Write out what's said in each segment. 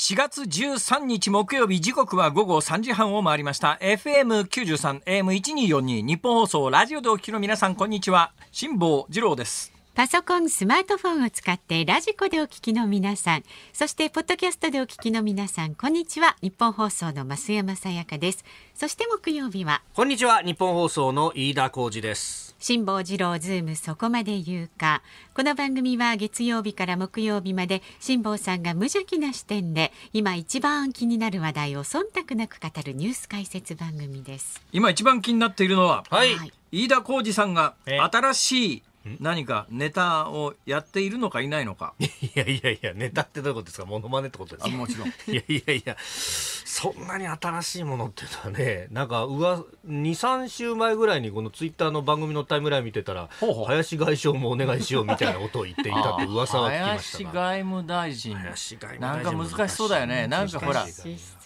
4月13日木曜日時刻は午後3時半を回りました FM93AM1242 日本放送ラジオでお聞きの皆さんこんにちは辛坊治郎ですパソコン、スマートフォンを使ってラジコでお聞きの皆さん、そしてポッドキャストでお聞きの皆さん、こんにちは。日本放送の増山さやかです。そして木曜日は、こんにちは。日本放送の飯田浩二です。辛坊治郎ズームそこまで言うか。この番組は月曜日から木曜日まで辛坊さんが無邪気な視点で今一番気になる話題を忖度なく語るニュース解説番組です。今一番気になっているのは、はい、飯田浩二さんが新しい何かネタをやっているのかいないのか。いやいやいや、ネタってどういうことですかモノマネってことですかもちろん。いやいやいや、そんなに新しいものっていうのはね、なんか、うわ、2、3週前ぐらいにこのツイッターの番組のタイムライン見てたら、ほうほう林外相もお願いしようみたいなことを言っていたって噂は聞きました林外務大臣。林外務大臣。なんか難しそうだよね。なんかほら。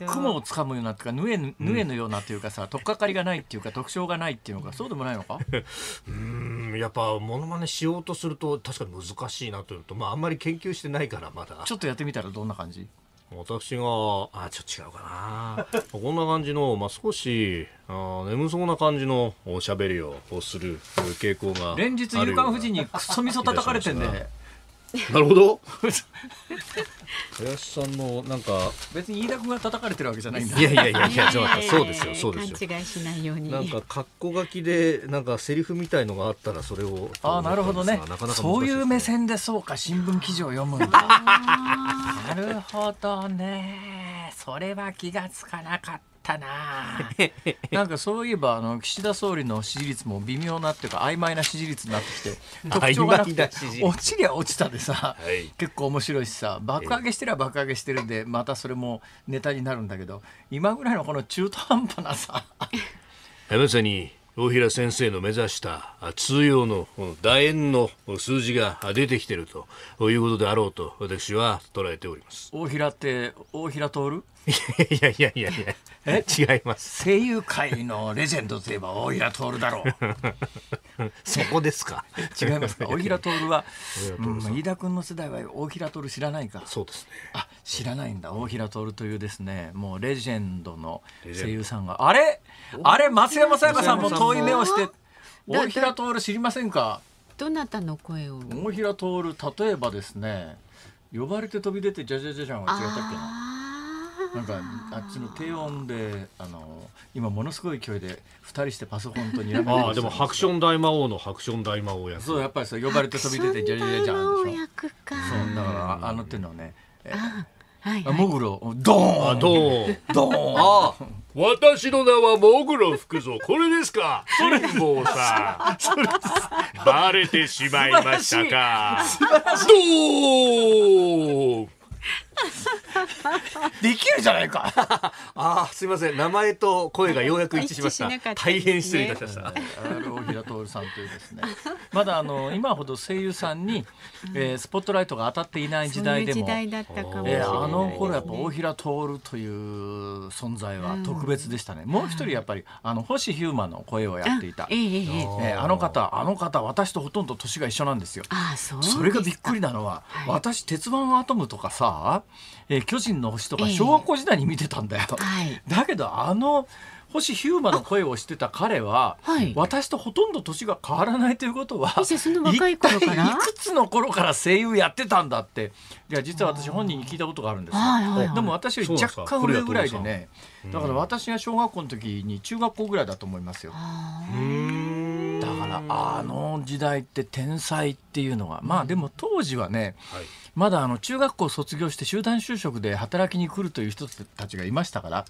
雲をつかむようなというかぬえぬえのようなというかさ、うん、取っかかりがないっていうか特徴がないっていうのかそうでもないのかうんやっぱものまねしようとすると確かに難しいなというとまああんまり研究してないからまだちょっとやってみたらどんな感じ私が、あ、ちょっと違うかな。こんな感じの、まあ、少し、あ眠そうな感じのおしゃべりをする傾向が連日、夕刊夫人にクソみそ叩かれてんで、ね。なるほど 林さんのなんか別に飯田君が叩かれてるわけじゃないんだいやいやいやいやそうですよそうですよ勘違いしないようになんか格好書きでなんかセリフみたいのがあったらそれをああなるほどねそういう目線でそうか新聞記事を読むんだ なるほどねそれは気がつかなかったったな なんかそういえばあの岸田総理の支持率も微妙なっていうか曖昧な支持率になってきて 特徴がなくて落ちりゃ落ちたでさ、はい、結構面白いしさ爆上げしてりゃ爆上げしてるんでまたそれもネタになるんだけど今ぐらいのこの中途半端なさまさに大平先生の目指した通用の楕円の数字が出てきているということであろうと私は捉えております大平って大平徹いやいやいやいやえ違います声優界のレジェンドといえば大平徹だろう そこですか違いますか 大平徹は、うん、飯田君の世代は大平徹知らないかそうですねあ知らないんだ大平徹というですねもうレジェンドの声優さんがあれあれ松山さやかさんも遠い目をして大平徹知りませんかどなたの声を大平徹例えばですね呼ばれて飛び出てじゃじゃじゃじゃんは違ったっけななんかあっちの低音であの今ものすごい勢いで2人してパソコンとにらめああでもハクション大魔王のハクション大魔王役そうやっぱりそう呼ばれて飛び出てジャリジャリジャンでしょそうだからあの手のねはいはい、モグロドーンドーンドーン私の名はモグロ福蔵これですかれもうさんバレてしまいましたかドーン できるじゃないか ああすいません名前と声がようやく一致しました、ね、大変失礼いたしました大平徹さんというですねまだあの今ほど声優さんに、えー、スポットライトが当たっていない時代でも、あの頃やっぱ大平徹という存在は特別でしたね、うん、もう一人やっぱりあの星ヒューマンの声をやっていたあえー、えー、あの方あの方私とほとんど年が一緒なんですよそれがびっくりなのは、はい、私鉄腕アトムとかささ、えー、巨人の星とか小学校時代に見てたんだよ。はい、だけどあの星ヒューマの声をしてた彼は、はい、私とほとんど年が変わらないということはその若い頃からいくつの頃から声優やってたんだっていや実は私本人に聞いたことがあるんですでも私は若干上ぐらいでねだから私が小学校の時に中学校ぐらいだと思いますよ。だからあの時代って天才っていうのはまあでも当時はね、はいまだあの中学校卒業して集団就職で働きに来るという人たちがいましたから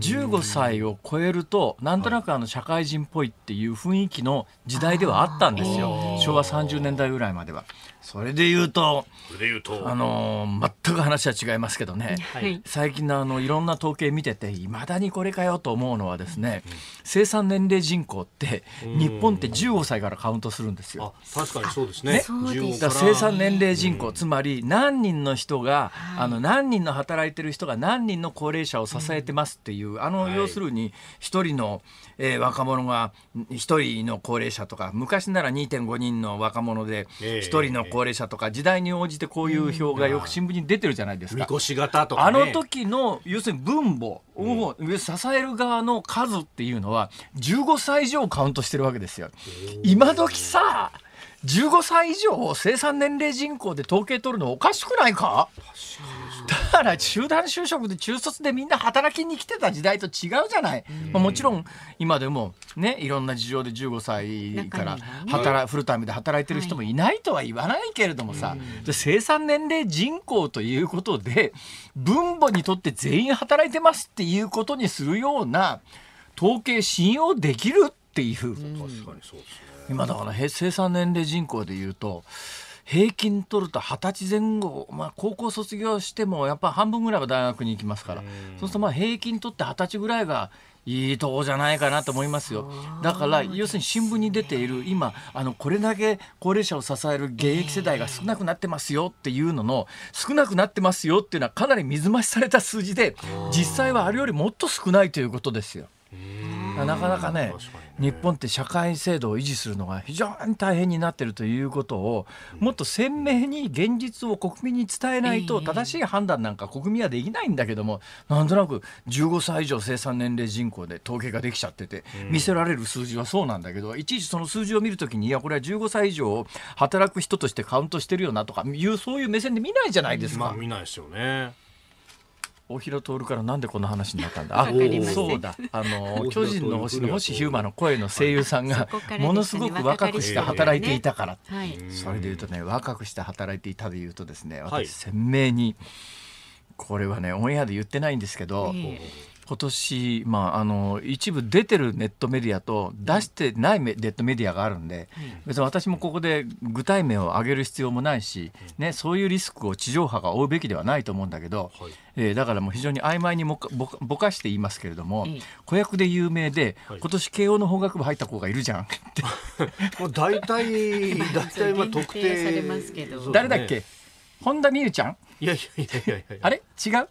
15歳を超えるとなんとなくあの社会人っぽいっていう雰囲気の時代ではあったんですよ昭和30年代ぐらいまでは。それで言うとあの全く話は違いますけどね、はい、最近のあのいろんな統計見てていまだにこれかよと思うのはですね、うん、生産年齢人口って日本って15歳からカウントするんですよ。確かにそうですねねだ生産年齢人口つまり何人の人が、はい、あの何人の働いてる人が何人の高齢者を支えてますっていう、うん、あの要するに1人の、えー、若者が1人の高齢者とか昔なら2.5人の若者で1人の高齢者とか、時代に応じてこういう表がよく新聞に出てるじゃないですか。かね、あの時の要するに分母を支える側の数っていうのは15歳以上カウントしてるわけですよ。今時さ15歳以上生産年齢人口で統計取るのおかしくないかだから集団就職で中卒でみんな働きに来てた時代と違うじゃない、まあ、もちろん今でもねいろんな事情で15歳から働、ね、フルタイムで働いてる人もいないとは言わないけれどもさ、はい、生産年齢人口ということで分母にとって全員働いてますっていうことにするような統計信用できるっていう。確かにそうです今だから平成3年齢人口でいうと平均取ると二十歳前後、まあ、高校卒業してもやっぱ半分ぐらいは大学に行きますからそうするとまあ平均取って二十歳ぐらいがいいとこじゃないかなと思いますよだから要するに新聞に出ている今あのこれだけ高齢者を支える現役世代が少なくなってますよっていうのの少なくなってますよっていうのはかなり水増しされた数字で実際はあれよりもっと少ないということですよ。なかなかね日本って社会制度を維持するのが非常に大変になっているということをもっと鮮明に現実を国民に伝えないと正しい判断なんか国民はできないんだけどもなんとなく15歳以上生産年齢人口で統計ができちゃってて見せられる数字はそうなんだけどいちいちその数字を見るときにいやこれは15歳以上を働く人としてカウントしてるよなとかいうそういう目線で見ないじゃないですか。まあ、見ないですよね大広徹からなんでこの話になったんだ。あ、そうだ。あの巨人の星の星ヒューマの声の声優さんがものすごく若くして働いていたから。それで言うとね、若くして働いていたで言うとですね、私鮮明にこれはねオンエアで言ってないんですけど、今年、まあ、あの一部出てるネットメディアと出してないネットメディアがあるんで、別に私もここで具体名を挙げる必要もないし、ね、そういうリスクを地上波が負うべきではないと思うんだけど、はい、えー、だからもう非常に曖昧にぼかして言いますけれども、うん、子役で有名で、今年慶応の法学部入った子がいるじゃんって。もう大体、大体は特定されますけど、誰だっけ、ね、本田望結ちゃんいやいやいやいやいやあれ違う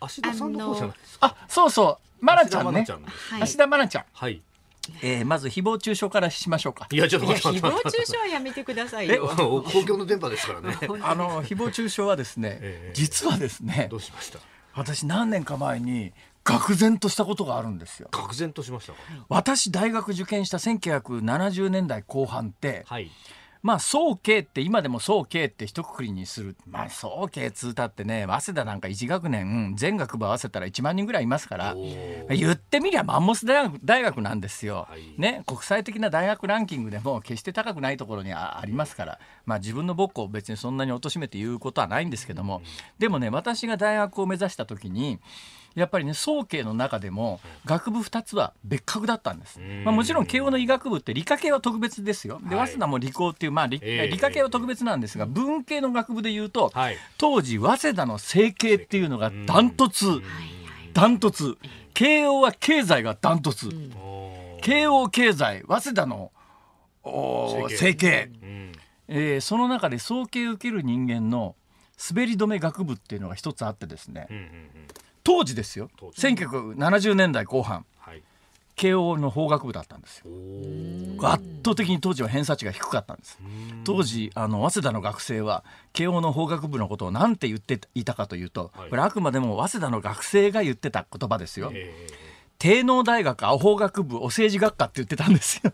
芦田さんの方じゃないですかあそうそうマナちゃんね芦田愛菜、ねはい、ちゃんはいえー、まず誹謗中傷からしましょうか。いや、ちょっと誹謗中傷はやめてくださいよ。公共の電波ですからね。あの誹謗中傷はですね、えー、実はですね。どうしました。私何年か前に。愕然としたことがあるんですよ愕然としました私大学受験した1970年代後半って、はい、まあ、総慶って今でも総慶って一括りにする。まあ、総慶通たってね、早稲田なんか1学年、全学部合わせたら1万人ぐらいいますから、言ってみりゃマンモス大学なんですよ、はい、ね。国際的な大学ランキングでも決して高くないところにありますから、まあ自分の母校を別にそんなに貶めて言うことはないんですけども、でもね、私が大学を目指した時に、やっぱりね宗慶の中でも学部2つは別格だったんです、まあ、もちろん慶応の医学部って理科系は特別ですよで早稲田も理工っていう、まあ理えー、理科系は特別なんですが、文系の学部でいうと、はい、当時早稲田の整形っていうのがダントツダントツ慶応は経済がダントツ、慶応経済早稲田の整形、えー、その中で総計受ける人間の滑り止め学部っていうのが一つあってですね、うんうんうん当時ですよ1970年代後半、はい、慶応の法学部だったんですよ圧倒的に当時は偏差値が低かったんです当時あの早稲田の学生は慶応の法学部のことを何て言っていたかというと、はい、これあくまでも早稲田の学生が言ってた言葉ですよ、帝農大学青法学部お政治学科って言ってたんですよ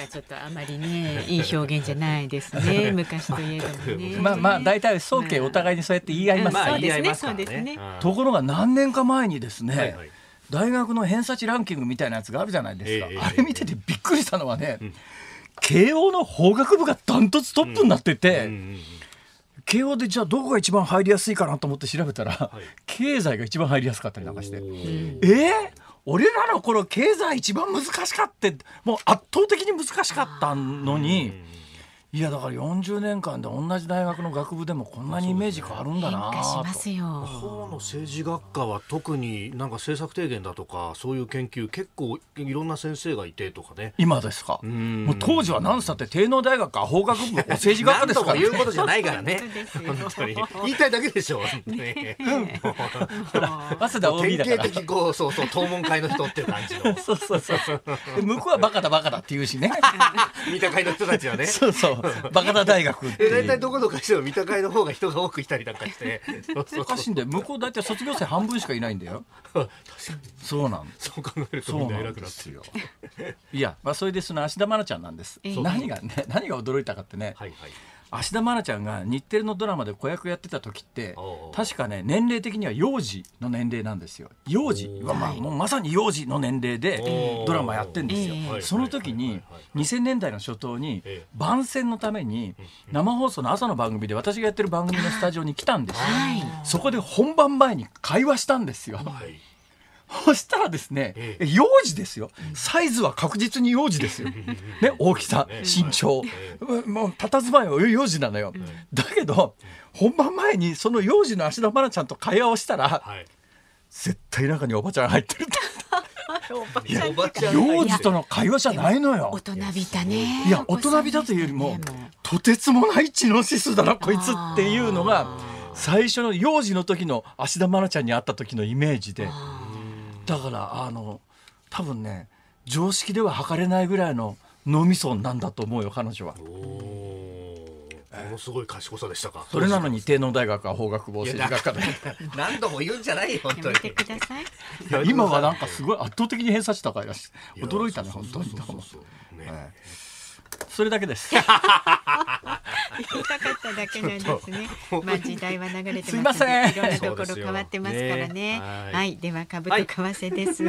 かちょっとあまりねいい表現じゃないですね 昔といえどもねまあまあ大体総計お互いにそうやって言い合います、まあ、そうですねところが何年か前にですね、はいはい大学の偏差値ランキングみたいなやつがあるじゃないですか、えー、あれ見ててびっくりしたのはね、うん、慶応の法学部がダントツトップになってて、うんうん、慶応でじゃあどこが一番入りやすいかなと思って調べたら、はい、経済が一番入りやすかったりなんかしてえー、俺らの頃経済一番難しかってもう圧倒的に難しかったのに。いやだから40年間で同じ大学の学部でもこんなにイメージ変わるんだなと。そうですよ変の政治学科は特になんか政策提言だとかそういう研究結構いろんな先生がいてとかね。今ですか。うもう当時は何さって帝能大学か法学部政治学科ですから。いうことじゃないからね。本当に言いたいだけでしょ。ね。早稲田 OB だから。典型的こうそうそう討論会の人っていう感じの。そうそうそうそう。向こうはバカだバカだって言うしね。見た会の人たちはね。そうそう。バカだ大学って大体どこの会社も見た会の方が人が多くいたりなんかして おかしいんだよ向こう大体卒業生半分しかいないんだよ 確かにそうなんそう考えるとみんな偉くなってるよいや、まあ、それでその芦田愛菜ちゃんなんです何がね何が驚いたかってね、はいはい芦田愛菜ちゃんが日テレのドラマで子役やってた時って確かね年齢的には幼児の年齢なんですよ幼児は、まあ、もうまさに幼児の年齢でドラマやってんですよ、その時に2000年代の初頭に番宣のために生放送の朝の番組で私がやってる番組のスタジオに来たんですよ、そこで本番前に会話したんですよ、はいそしたらですね、ええ、幼児ですよ、サイズは確実に幼児ですよ、ね、大きさ、身長、もう佇まいは幼児なのよ、だけど、本番前にその幼児の芦田愛菜ちゃんと会話をしたら、はい、絶対中におばちゃん入ってるって。幼児との会話じゃないのよ。大人びたね。いや大人びたというよりも、とてつもない知能指数だなこいつっていうのが最初の幼児の時の芦田愛菜ちゃんに会った時のイメージで。だからあの多分ね常識では測れないぐらいの脳みそなんだと思うよ彼女は。ものすごい賢さでしたか。それなのに、帝能大学は法学部政治学科で。何度も言うんじゃないよ、本当に。今はなんかすごい圧倒的に偏差値高いらしい。驚いたね、本当に。ね、それだけです。言いたかっただけなんですね。まあ時代は流れてますいろんなところ変わってますからね。はい、では株と為替です。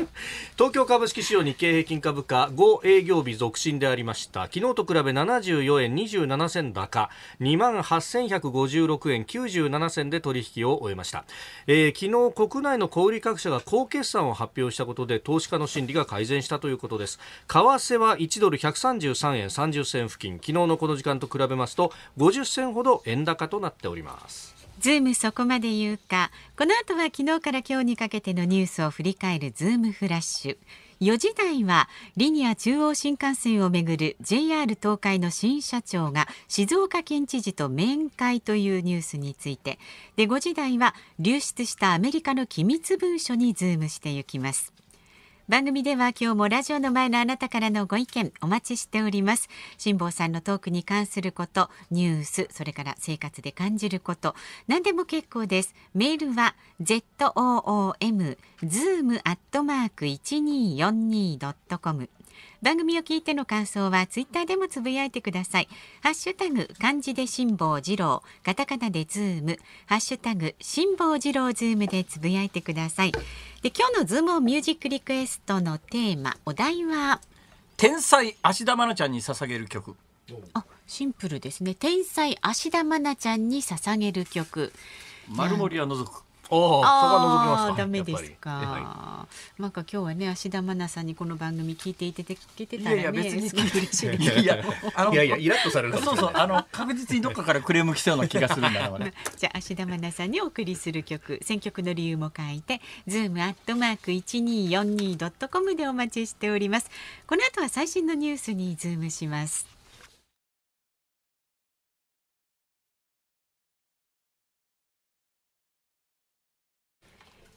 東京株式市場日経平均株価5営業日続伸でありました。昨日と比べ74円27銭高、2万8156円97銭で取引を終えました。えー、昨日国内の小売各社が高決算を発表したことで投資家の心理が改善したということです。為替は1ドル133 3円30銭付近昨日のこの時間と比べますと50銭ほど円高となっておりますズームそこまで言うかこの後は昨日から今日にかけてのニュースを振り返るズームフラッシュ4時台はリニア中央新幹線をめぐる JR 東海の新社長が静岡県知事と面会というニュースについてで5時台は流出したアメリカの機密文書にズームしていきます番組では今日もラジオの前のあなたからのご意見お待ちしております辛坊さんのトークに関することニュースそれから生活で感じること何でも結構ですメールは zoom zoom アットマーク一二四二ドットコム番組を聞いての感想はツイッターでもつぶやいてくださいハッシュタグ漢字で辛坊治郎カタカナでズームハッシュタグ辛坊治郎ズームでつぶやいてくださいで今日のズームミュージックリクエストのテーマお題は天才芦田愛菜ちゃんに捧げる曲あシンプルですね天才芦田愛菜ちゃんに捧げる曲丸森は除くああ、そこは覗きますか。ダメですか。なんか今日はね、芦田愛菜さんにこの番組聞いていて聞けてたらね、すごい嬉しいいやいやいやイラッとされる。そうそう、あの確実にどっかからクレーム来そうな気がするんだね。じゃあ芦田愛菜さんにお送りする曲、選曲の理由も書いて、ズームアットマーク一二四二ドットコムでお待ちしております。この後は最新のニュースにズームします。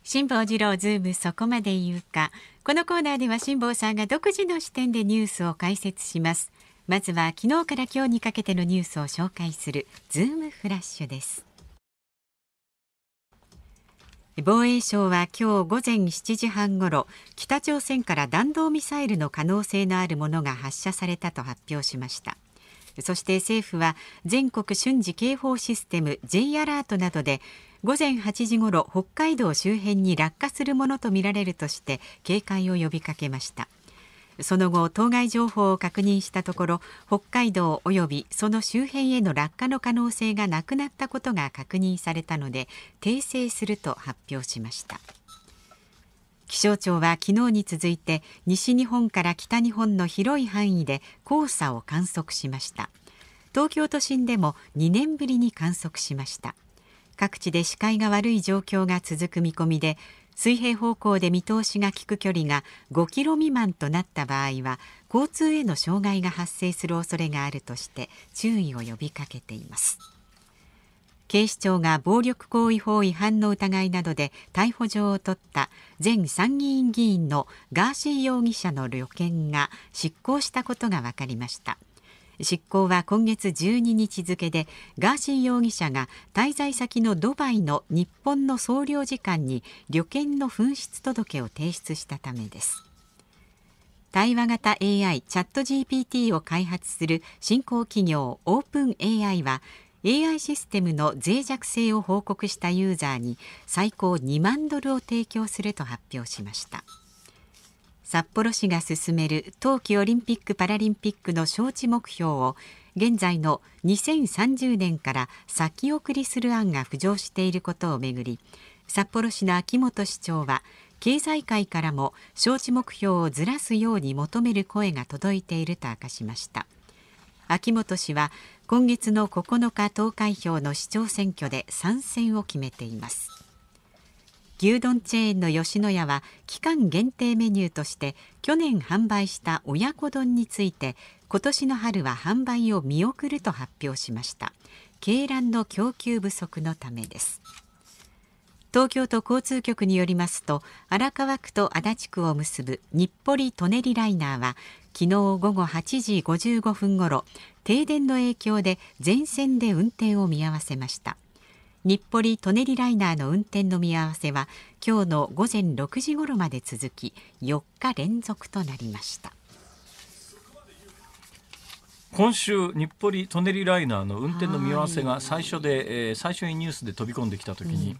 辛坊治郎ズームそこまで言うかこのコーナーでは辛坊さんが独自の視点でニュースを解説しますまずは昨日から今日にかけてのニュースを紹介するズームフラッシュです防衛省は今日午前7時半ごろ北朝鮮から弾道ミサイルの可能性のあるものが発射されたと発表しましたそして政府は全国瞬時警報システム J アラートなどで午前8時ごろ北海道周辺に落下するものとみられるとして警戒を呼びかけましたその後当該情報を確認したところ北海道及びその周辺への落下の可能性がなくなったことが確認されたので訂正すると発表しました気象庁は昨日に続いて西日本から北日本の広い範囲で黄砂を観測しました東京都心でも2年ぶりに観測しました各地で視界が悪い状況が続く見込みで水平方向で見通しが利く距離が5キロ未満となった場合は交通への障害が発生する恐れがあるとして注意を呼びかけています警視庁が暴力行為法違反の疑いなどで逮捕状を取った前参議院議員のガーシー容疑者の旅券が失効したことが分かりました執行は今月12日付でガーシー容疑者が滞在先のドバイの日本の総領事館に旅券の紛失届を提出したためです対話型 AI チャット GPT を開発する新興企業オープン AI は AI システムの脆弱性を報告したユーザーに最高2万ドルを提供すると発表しました。札幌市が進める冬季オリンピック・パラリンピックの招致目標を現在の2030年から先送りする案が浮上していることをめぐり札幌市の秋元市長は経済界からも招致目標をずらすように求める声が届いていると明かしました秋元氏は今月の9日投開票の市長選挙で参戦を決めています牛丼チェーンの吉野家は期間限定メニューとして去年販売した親子丼について今年の春は販売を見送ると発表しました鶏卵の供給不足のためです東京都交通局によりますと荒川区と足立区を結ぶ日暮里・舎人ライナーは昨日午後8時55分ごろ停電の影響で全線で運転を見合わせました日暮里・舎人ライナーの運転の見合わせは今日の午前6時ごろまで続き4日連続となりました今週、日暮里・舎人ライナーの運転の見合わせが最初で、えー、最初にニュースで飛び込んできたときに、う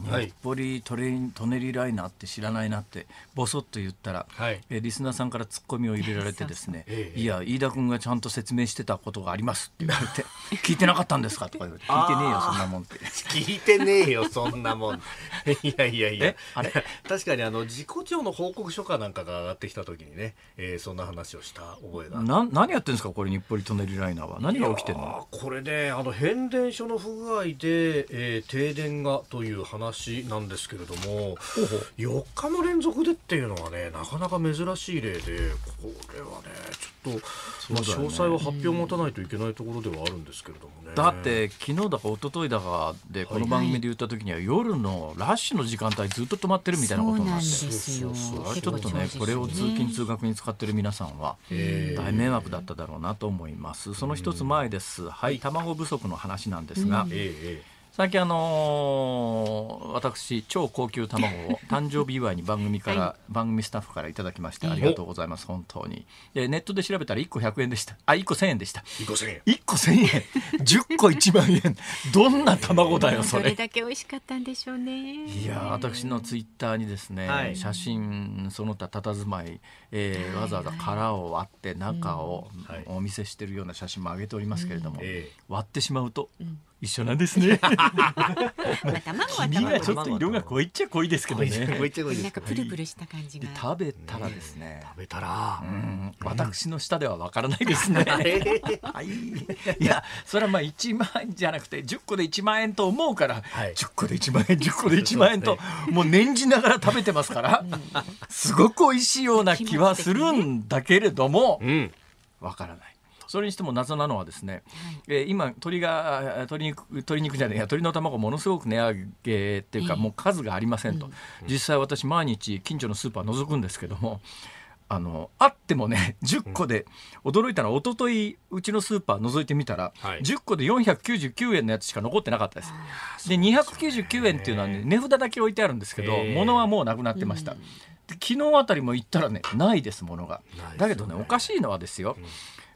日暮里トレイントネリライナーって知らないなってぼそっと言ったら、はい、えリスナーさんからツッコミを入れられてですね「ええ、いや飯田君がちゃんと説明してたことがあります」って言われて「聞いてなかったんですか?」とか言われて「聞いてねえよ そんなもん」って聞いてねえよそんなもんいやいやいやあれ 確かにあの事故調の報告書かなんかが上がってきた時にね、えー、そんな話をした覚えがな何やってるんですかこれ日暮里トネリライナーは何が起きてるのこれねあの変電所の不具合で、えー、停電がという話話なんですけれども4日の連続でっていうのはねなかなか珍しい例でこれはねちょっと、まあ、詳細は発表を持たないといけないところではあるんですけれどもねだって昨日だか一昨日だかでこの番組で言った時には、夜のラッシュの時間帯ずっと止まってるみたいなことになってちょっとねこれを通勤通学に使ってる皆さんは大迷惑だっただろうなと思いますその一つ前ですはい卵不足の話なんですが、最近あのー、私超高級卵を誕生日祝いに番組から、はい、番組スタッフからいただきましてありがとうございます本当にでネットで調べたら1個100円でしたあ1個1000円でした1個1000円1個1000円10個1万円どんな卵だよそれそれだけ美味しかったんでしょうねいや私のツイッターにですね、はい、写真その他佇まい、えー、わざわざ殻を割って中をお見せしてるような写真も上げておりますけれども、はい、割ってしまうと、うん一緒なんですね。黄はがちょっと色が濃いっちゃ濃いですけどね。なんかプルプルした感じが。食べたらですね。食べたら、私の舌ではわからないですね。はい。いや、それはまあ一万円じゃなくて十個で一万円と思うから、十、個で一万円、十個で一万円ともう念じながら食べてますから、すごく美味しいような気はするんだけれども、わからない。それにしても謎なのはですね、はい、えー、今鳥が鶏肉鶏肉じゃねえや鶏の卵ものすごく値上げっていうか、もう数がありませんと、うん、実際私毎日近所のスーパー覗くんですけども。あのあってもね10個で、驚いたのは一昨日うちのスーパー覗いてみたら、はい、10個で499円のやつしか残ってなかったです。で299円っていうのは、ね、値札だけ置いてあるんですけど物はもうなくなってました。うん昨日あたりも行ったらねないですものがだけどねおかしいのはですよ、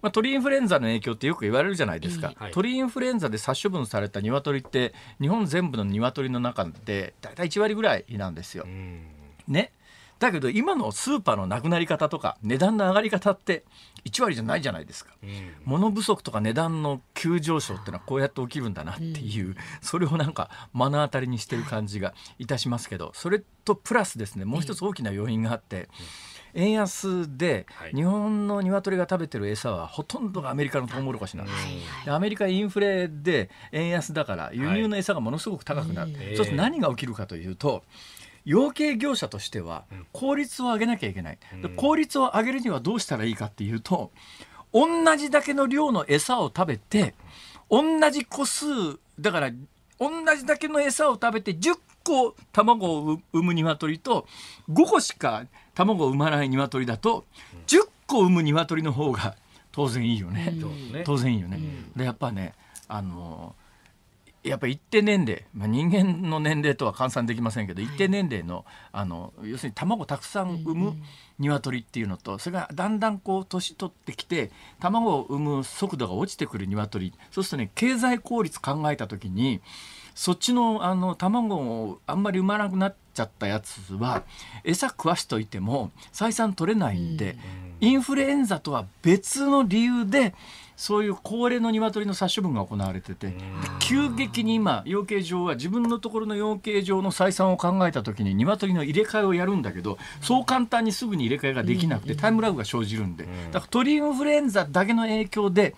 まあ、鳥インフルエンザの影響ってよく言われるじゃないですか、はい、鳥インフルエンザで殺処分された鶏って日本全部の鶏の中で大体1割ぐらいなんですよ。ねだけど今のスーパーのなくなり方とか値段の上がり方って1割じゃないじゃないですか、うん、物不足とか値段の急上昇ってのはこうやって起きるんだなっていう、うん、それをなんか目の当たりにしてる感じがいたしますけどそれとプラスですねもう一つ大きな要因があって、うん円安で日本の鶏が食べてる餌はほとんどがアメリカのトウモロコシなんです、はい、アメリカインフレで円安だから輸入の餌がものすごく高くなる、はい、そして何が起きるかというと養鶏業者としては効率を上げなきゃいけない、うん、効率を上げるにはどうしたらいいかっていうと同じだけの量の餌を食べて同じ個数だから同じだけの餌を食べて10個卵を産む鶏と5個しか卵を産まない鶏だと10個産む鶏の方が当然いいよね、うん、当然いいよね。でやっぱねあのやっぱ一定年齢、まあ、人間の年齢とは換算できませんけど、はい、一定年齢のあの要するに卵たくさん産む鶏っていうのと、うん、それがだんだんこう年取ってきて卵を産む速度が落ちてくる鶏そうするとね経済効率考えた時にそっちのあの卵をあんまり産まなくなっちゃったやつは餌食わしといても採算取れないんで、インフルエンザとは別の理由でそういう高齢の鶏の殺処分が行われてて急激に今養鶏場は自分のところの養鶏場の採算を考えた時に鶏の入れ替えをやるんだけどそう簡単にすぐに入れ替えができなくてタイムラグが生じるんでだから鳥インフルエンザだけの影響で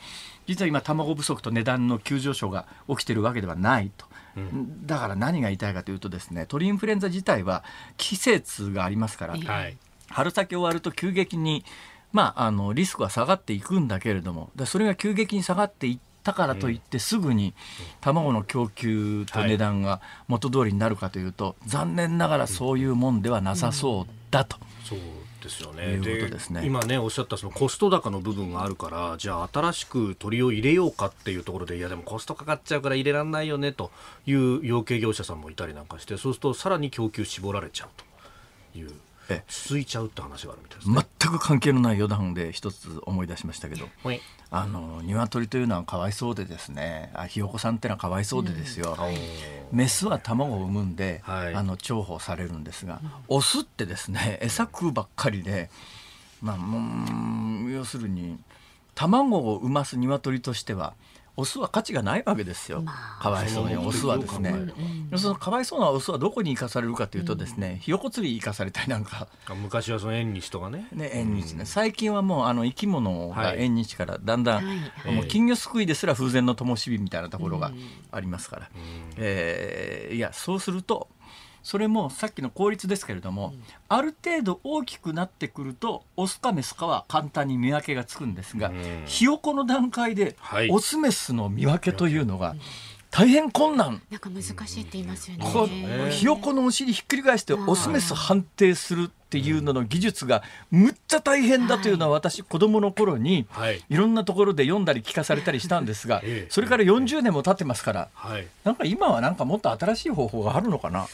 実は今卵不足と値段の急上昇が起きてるわけではないと。うん、だから何が言いたいかというとですね鳥インフルエンザ自体は季節がありますから、はい、春先終わると急激に、まあ、あのリスクは下がっていくんだけれどもそれが急激に下がっていったからといってすぐに卵の供給と値段が元通りになるかというと、残念ながらそういうもんではなさそうだと。うんうんですよね。ね今ねおっしゃったそのコスト高の部分があるからじゃあ新しく鳥を入れようかっていうところでいやでもコストかかっちゃうから入れられないよねという養鶏業者さんもいたりなんかしてそうするとさらに供給絞られちゃうという。続いちゃうって話があるみたいです、ね、全く関係のない余談で一つ思い出しましたけどあの鶏というのはかわいそうでですねあひよこさんってのはかわいそうでですよ、うん、メスは卵を産むんで、はい、あの重宝されるんですが、オスってですね餌食うばっかりで、まあ、もう要するに卵を産ます鶏としてはオスは価値がないわけですよ、まあ、かわいそうにオスはですね、うそのかわいそうなオスはどこに生かされるかというとですね、うん、ひよこ釣り生かされたりなんか昔はその縁日とかねね縁日ね、うん、最近はもうあの生き物が縁日からだんだん、はい、もう金魚すくいですら風前の灯火みたいなところがありますから、えー、えー、いやそうするとそれもさっきの効率ですけれども、うん、ある程度大きくなってくるとオスかメスかは簡単に見分けがつくんですが、うん、ひよこの段階で、はい、オスメスの見分けというのが、大変困難なんか難しいって言いますよねひよこのお尻ひっくり返してオスメス判定するっていうのの技術がむっちゃ大変だというのは私子供の頃にいろんなところで読んだり聞かされたりしたんですが それから40年も経ってますからなんか今はなんかもっと新しい方法があるのかな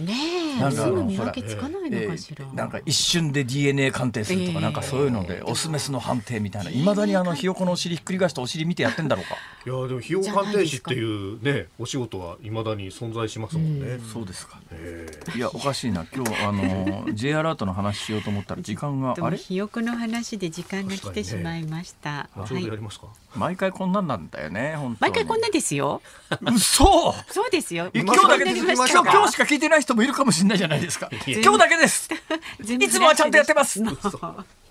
ねえすぐ見分けつかないのかしら、えー、なんか一瞬で DNA 鑑定するとか、なんかそういうのでオスメスの判定みたいないまだにあのひよこのお尻ひっくり返してお尻見てやってんだろうかいやでもひよこ鑑定士っていうねお仕事はいまだに存在しますもんね、うん、そうですか、えー、いやおかしいな今日あの J アラートの話しようと思ったら時間があれひよこの話で時間が来てしまいました、ね、はい、ちょうどやりますか、はい毎回こんなんなんだよね毎回こんなんですよ嘘そうですよ今日だけです今日今日しか聞いてない人もいるかもしれないじゃないですか今日だけです いつもはちゃんとやってます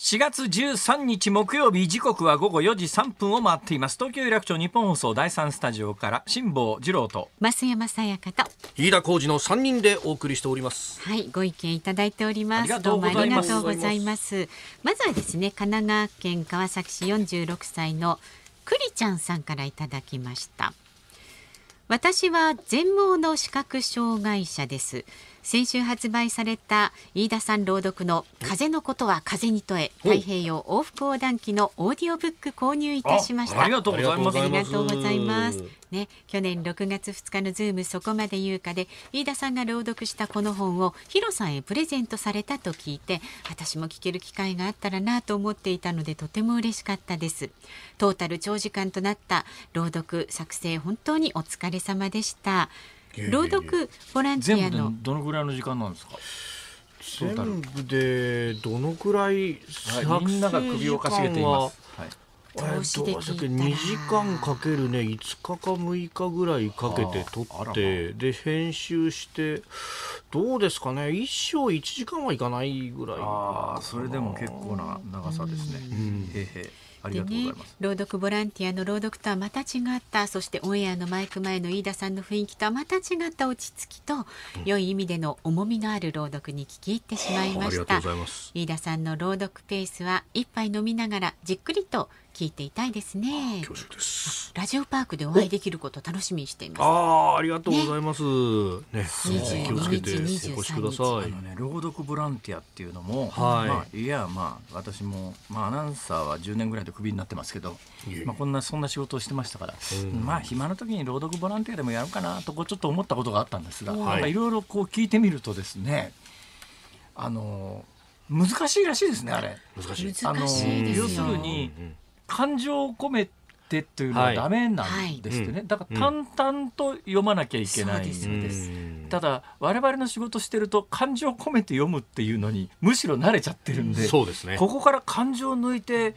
4月13日木曜日時刻は午後4時3分を回っています東京有楽町日本放送第3スタジオから辛坊治郎と増山さやかと飯田浩二の3人でお送りしておりますはいご意見いただいておりますどうもありがとうございますまずはですね神奈川県川崎市46歳のくりちゃんさんからいただきました私は全盲の視覚障害者です先週発売された飯田さん朗読の「風のことは風に問え太平洋往復横断機」のオーディオブック購入いたしましたありがとうございますありがとうございますね、去年6月2日のズームそこまで言うかで飯田さんが朗読したこの本をヒロさんへプレゼントされたと聞いて私も聞ける機会があったらなと思っていたのでとても嬉しかったですトータル長時間となった朗読作成本当にお疲れ様でした朗読ボランティアのどのぐらいの時間なんですか全部でどのくらい作成時間は、い、みんなが首をかしげています。はいえっと、2時間かけるね5日か6日ぐらいかけて撮ってで編集してどうですかね一章1時間はいかないぐらいあそれでも結構な長さですね。うん、へへってね朗読ボランティアの朗読とはまた違ったそしてオンエアのマイク前の飯田さんの雰囲気とはまた違った落ち着きと、うん、良い意味での重みのある朗読に聞き入ってしまいました飯田さんの朗読ペースは一杯飲みながらじっくりと聞いていたいですね。恐縮です。ラジオパークでお会いできること楽しみにしています。ああ、ありがとうございます。ね、ね気をつけてお越しください。ね、朗読ボランティアっていうのも、はい、まあ、いや、まあ、私も、まあ、アナウンサーは10年ぐらいでクビになってますけど。まあ、こんな、そんな仕事をしてましたから、まあ、暇な時に朗読ボランティアでもやるかなと、こう、ちょっと思ったことがあったんですが。いろいろ、こう、聞いてみるとですね。あの、難しいらしいですね、あれ。難しい。ですね。要するに。うんうん感情を込めてというのはダメなんですっね、はい、だから淡々と読まなきゃいけないんです,、うんでただ我々の仕事してると感情を込めて読むっていうのにむしろ慣れちゃってるんでそうです、ね、ここから感情を抜いて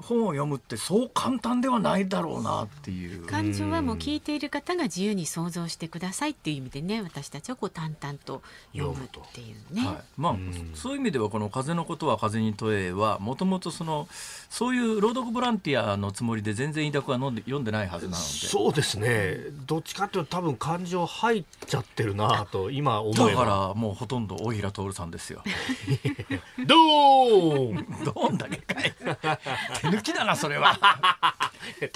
本を読むってそう簡単ではないだろうなっていう感情はもう聞いている方が自由に想像してくださいっていう意味でね私たちはこう淡々と読むっていうね、はい、まあそういう意味ではこの「風のことは風に問え」はもともとそのそういう朗読ボランティアのつもりで全然飯田君は読んでないはずなのでそうですねどっちかというと多分感情入っちゃってるなと今思えばだからもうほとんど大平徹さんですよどーンドーン だけかい抜きだなそれは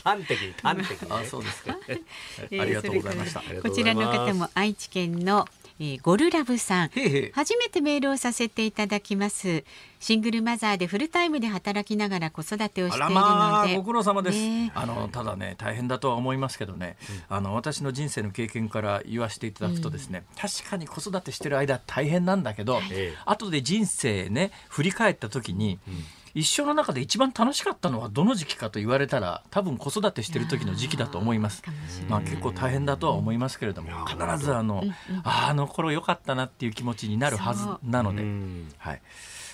端的に端的に、あそうですか、ありがとうございましたこちらの方も愛知県のえゴルラブさん初めてメールをさせていただきますシングルマザーでフルタイムで働きながら子育てをしているので、まあ、ご苦労様です、ね、あのただね大変だとは思いますけどね、うん、あの私の人生の経験から言わせていただくとですね、うん、確かに子育てしてる間大変なんだけど、はい、後で人生ね振り返った時に、うん一生の中で一番楽しかったのはどの時期かと言われたら多分子育てしてる時の時期だと思いますまあ結構大変だとは思いますけれども必ずあの、ああの頃良かったなっていう気持ちになるはずなのではい。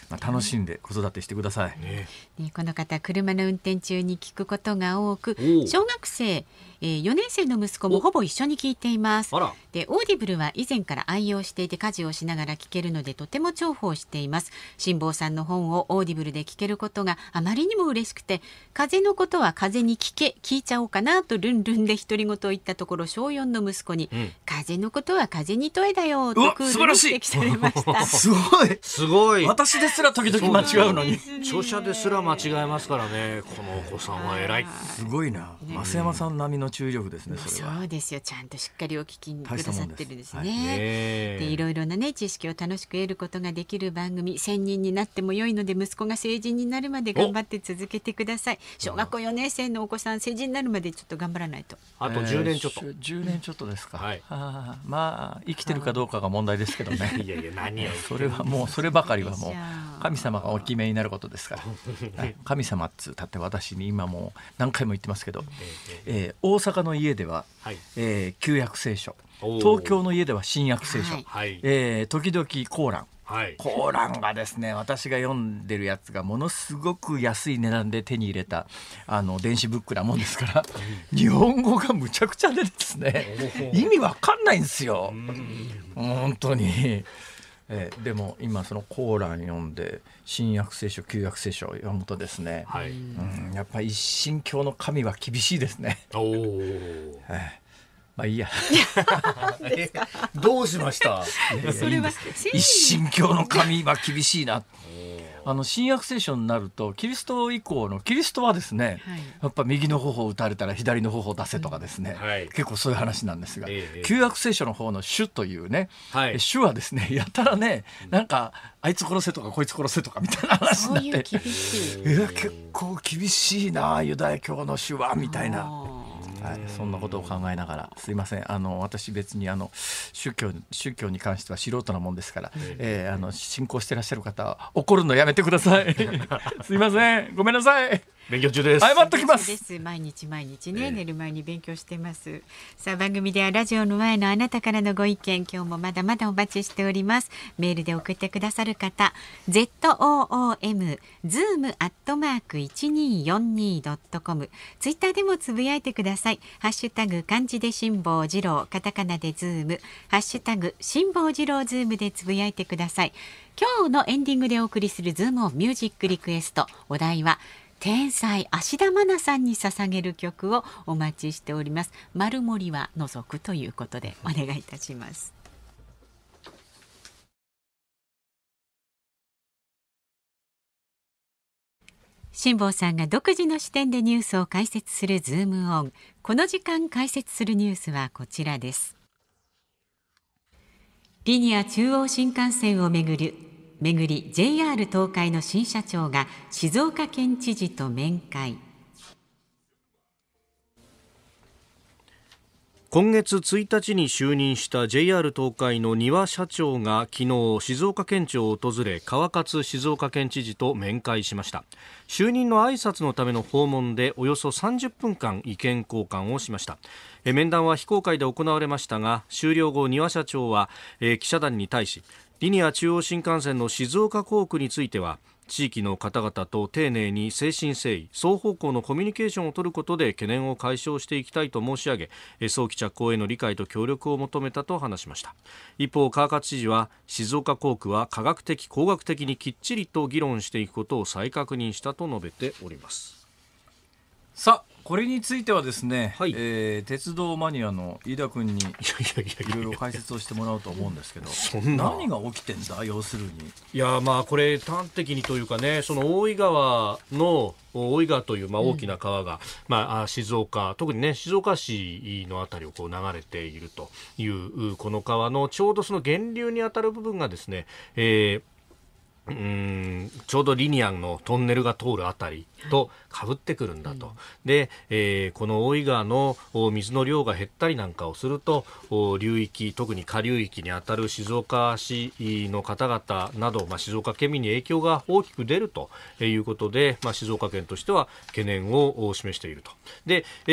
まあ、楽しんで子育てしてください、ね、この方車の運転中に聞くことが多く小学生えー、4年生の息子もほぼ一緒に聞いていますでオーディブルは以前から愛用していて家事をしながら聞けるのでとても重宝しています辛坊さんの本をオーディブルで聞けることがあまりにも嬉しくて風のことは風に聞け聞いちゃおうかなとルンルンで独り言を言ったところ小4の息子に、うん、風のことは風に問えだよとクールに指摘されました すごいすごい私ですら時々間違うのに著者ですら間違えますからねこのお子さんは偉いすごいな、増山さん並みのの注意力ですねそそうですよちゃんとしっかりお聞きくださってるんですね、はいでいろいろなね知識を楽しく得ることができる番組千人になっても良いので息子が成人になるまで頑張って続けてください小学校4年生のお子さん成人になるまでちょっと頑張らないとあと1年ちょっと、えー、年ちょっとですか、はい、あまあ生きてるかどうかが問題ですけどね いやいや何をそれはもうそればかりはもう神様がお決めになることですから神様っつったって私に今もう何回も言ってますけど、えー、え大阪の家では、はい、えー、旧約聖書東京の家では新約聖書、はい、えー、時々コーランはい、コーランがですね私が読んでるやつがものすごく安い値段で手に入れたあの電子ブックなもんですから日本語がむちゃくちゃでですね意味わかんないんですよ本当に。えー、でも今そのコーラン読んで新約聖書旧約聖書を読むとですね、はい、うんやっぱ一神教の神は厳しいですね。おお、えーまあいいや。どうしました。いやいやいい一神教の神は厳しいな。あの新約聖書になるとキリスト以降のキリストはですね、はい、やっぱ右の頬を打たれたら左の頬を出せとかですね、はい、結構そういう話なんですが、ええ、旧約聖書の方の「主」というね、はい、主はですね やたらねなんかあいつ殺せとかこいつ殺せとかみたいな話になってそういう厳しいいや結構厳しいなユダヤ教の主はみたいな。はい、そんなことを考えながらすいませんあの私別にあの宗教宗教に関しては素人なもんですから、えー、あの信仰してらっしゃる方怒るのやめてください すいませんごめんなさい勉強中です謝っときます毎日毎日ね、えー、寝る前に勉強してますさあ番組ではラジオの前のあなたからのご意見今日もまだまだお待ちしておりますメールで送ってくださる方 z o o m zoom アットマーク一二四二ドットコムツイッターでもつぶやいてくださいハッシュタグ漢字で辛坊治郎カタカナでズームハッシュタグ辛坊治郎ズームでつぶやいてください今日のエンディングでお送りするズームオミュージックリクエストお題は「天才芦田愛菜さんに捧げる曲をお待ちしております丸森は除くということでお願いいたします辛坊さんが独自の視点でニュースを解説するズームオンこの時間解説するニュースはこちらですリニア中央新幹線をめぐるめぐり JR 東海の新社長が静岡県知事と面会今月1日に就任した JR 東海の丹羽社長が昨日静岡県庁を訪れ川勝静岡県知事と面会しました就任の挨拶のための訪問でおよそ30分間意見交換をしました面談は非公開で行われましたが終了後丹羽社長は記者団に対しリニア中央新幹線の静岡工区については地域の方々と丁寧に誠心誠意双方向のコミュニケーションを取ることで懸念を解消していきたいと申し上げ早期着工への理解と協力を求めたと話しました一方川勝知事は静岡工区は科学的工学的にきっちりと議論していくことを再確認したと述べておりますさあこれについてはですね、はい、えー、鉄道マニアの飯田君にいろいろ解説をしてもらおうと思うんですけど何が起きてんだ要するにいやまあこれ端的にというかねその大井川の大井川というまあ大きな川が、うん、まあ、静岡特にね静岡市のあたりをこう流れているというこの川のちょうどその源流にあたる部分がですね、えーうんちょうどリニアのトンネルが通るあたりとかぶってくるんだと、で、えー、この大井川の水の量が減ったりなんかをすると流域特に下流域にあたる静岡市の方々など、まあ、静岡県民に影響が大きく出るということで、まあ、静岡県としては懸念を示しているとで、え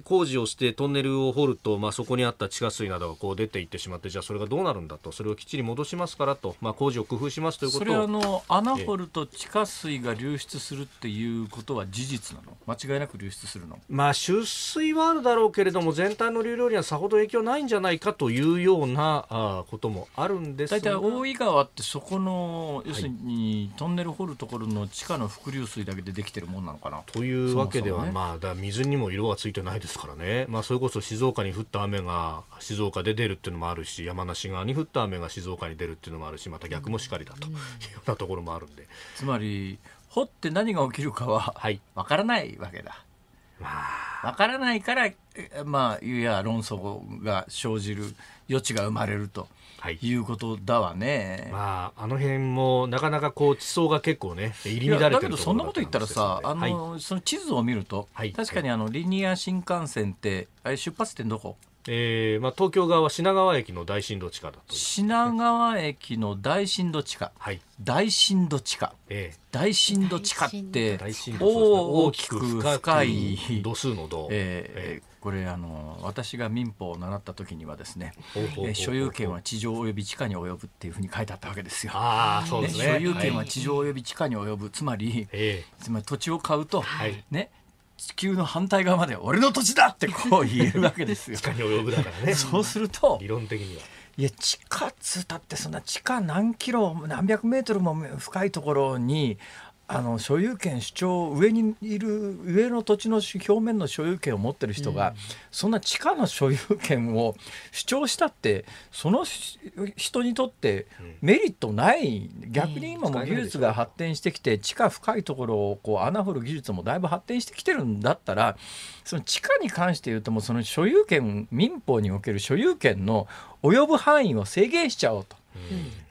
ー、工事をしてトンネルを掘ると、まあ、そこにあった地下水などがこう出ていってしまってじゃあそれがどうなるんだとそれをきっちり戻しますからと、まあ、工事を工夫しますということあの穴掘ると地下水が流出するっていうことは事実なの間違いなく流出するのまあ出水はあるだろうけれども全体の流量にはさほど影響ないんじゃないかというようなあこともあるんですが大体大井川ってそこの要するに、トンネル掘るところの地下の伏流水だけでできてるもんなのかなというわけでは、ね、まあだ水にも色がついてないですからね、まあ、それこそ静岡に降った雨が静岡で出るっていうのもあるし山梨側に降った雨が静岡に出るっていうのもあるしまた逆もしかりだとようなところもあるんでつまり掘って何が起きるかはわからないわけだ。わからないから、まあ、いや論争が生じる余地が生まれると。はい、いうことだわね、まあ、あの辺もなかなかこう地層が結構ね入り乱れてるだけどそんなこと言ったらさ、あの、はい、その地図を見ると、はい、確かにあのリニア新幹線ってあれ出発点どこえーまあ、東京側は品川駅の大深度地下だと、品川駅の大深度地下、はい、大深度地下、え大深度地下って大きく深い度数の度、ええこれあの私が民法を習った時にはですね、え所有権は地上及び地下に及ぶっていうふうに書いてあったわけですよ。あそうですね、ね、所有権は地上及び地下に及ぶ、つまり、えつまり土地を買うと、はい、ね地球の反対側まで俺の土地だってこう 言えるわけですよ地下に及ぶだからねそうすると理論的にはいや地下っつったってそんな地下何キロ何百メートルも深いところにあの所有権主張上にいる上の土地の表面の所有権を持ってる人が、うん、そんな地下の所有権を主張したってその人にとってメリットない、うん、逆に今も技術が発展してきて、うん、地下深いところをこう穴掘る技術もだいぶ発展してきてるんだったらその地下に関して言うともその所有権民法における所有権の及ぶ範囲を制限しちゃおうと。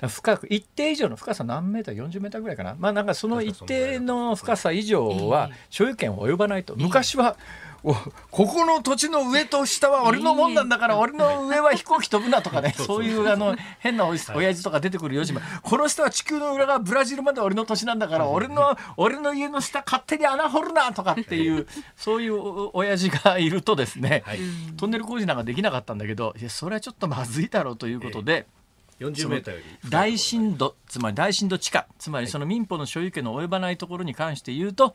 深く一定以上の深さ何メーター40メーターぐらいかなまあなんかその一定の深さ以上は所有権を及ばないと昔はここの土地の上と下は俺のもんなんだから俺の上は飛行機飛ぶなとかね そういうあの変なお親父とか出てくるよ時もこの下は地球の裏がブラジルまで俺の土地なんだから俺の俺の家の下勝手に穴掘るなとかっていうそういう親父がいるとですねトンネル工事なんかできなかったんだけどいやそれはちょっとまずいだろうということで。40メートルより大震度つまり大震度地下つまりその民法の所有権の及ばないところに関して言うと、はい、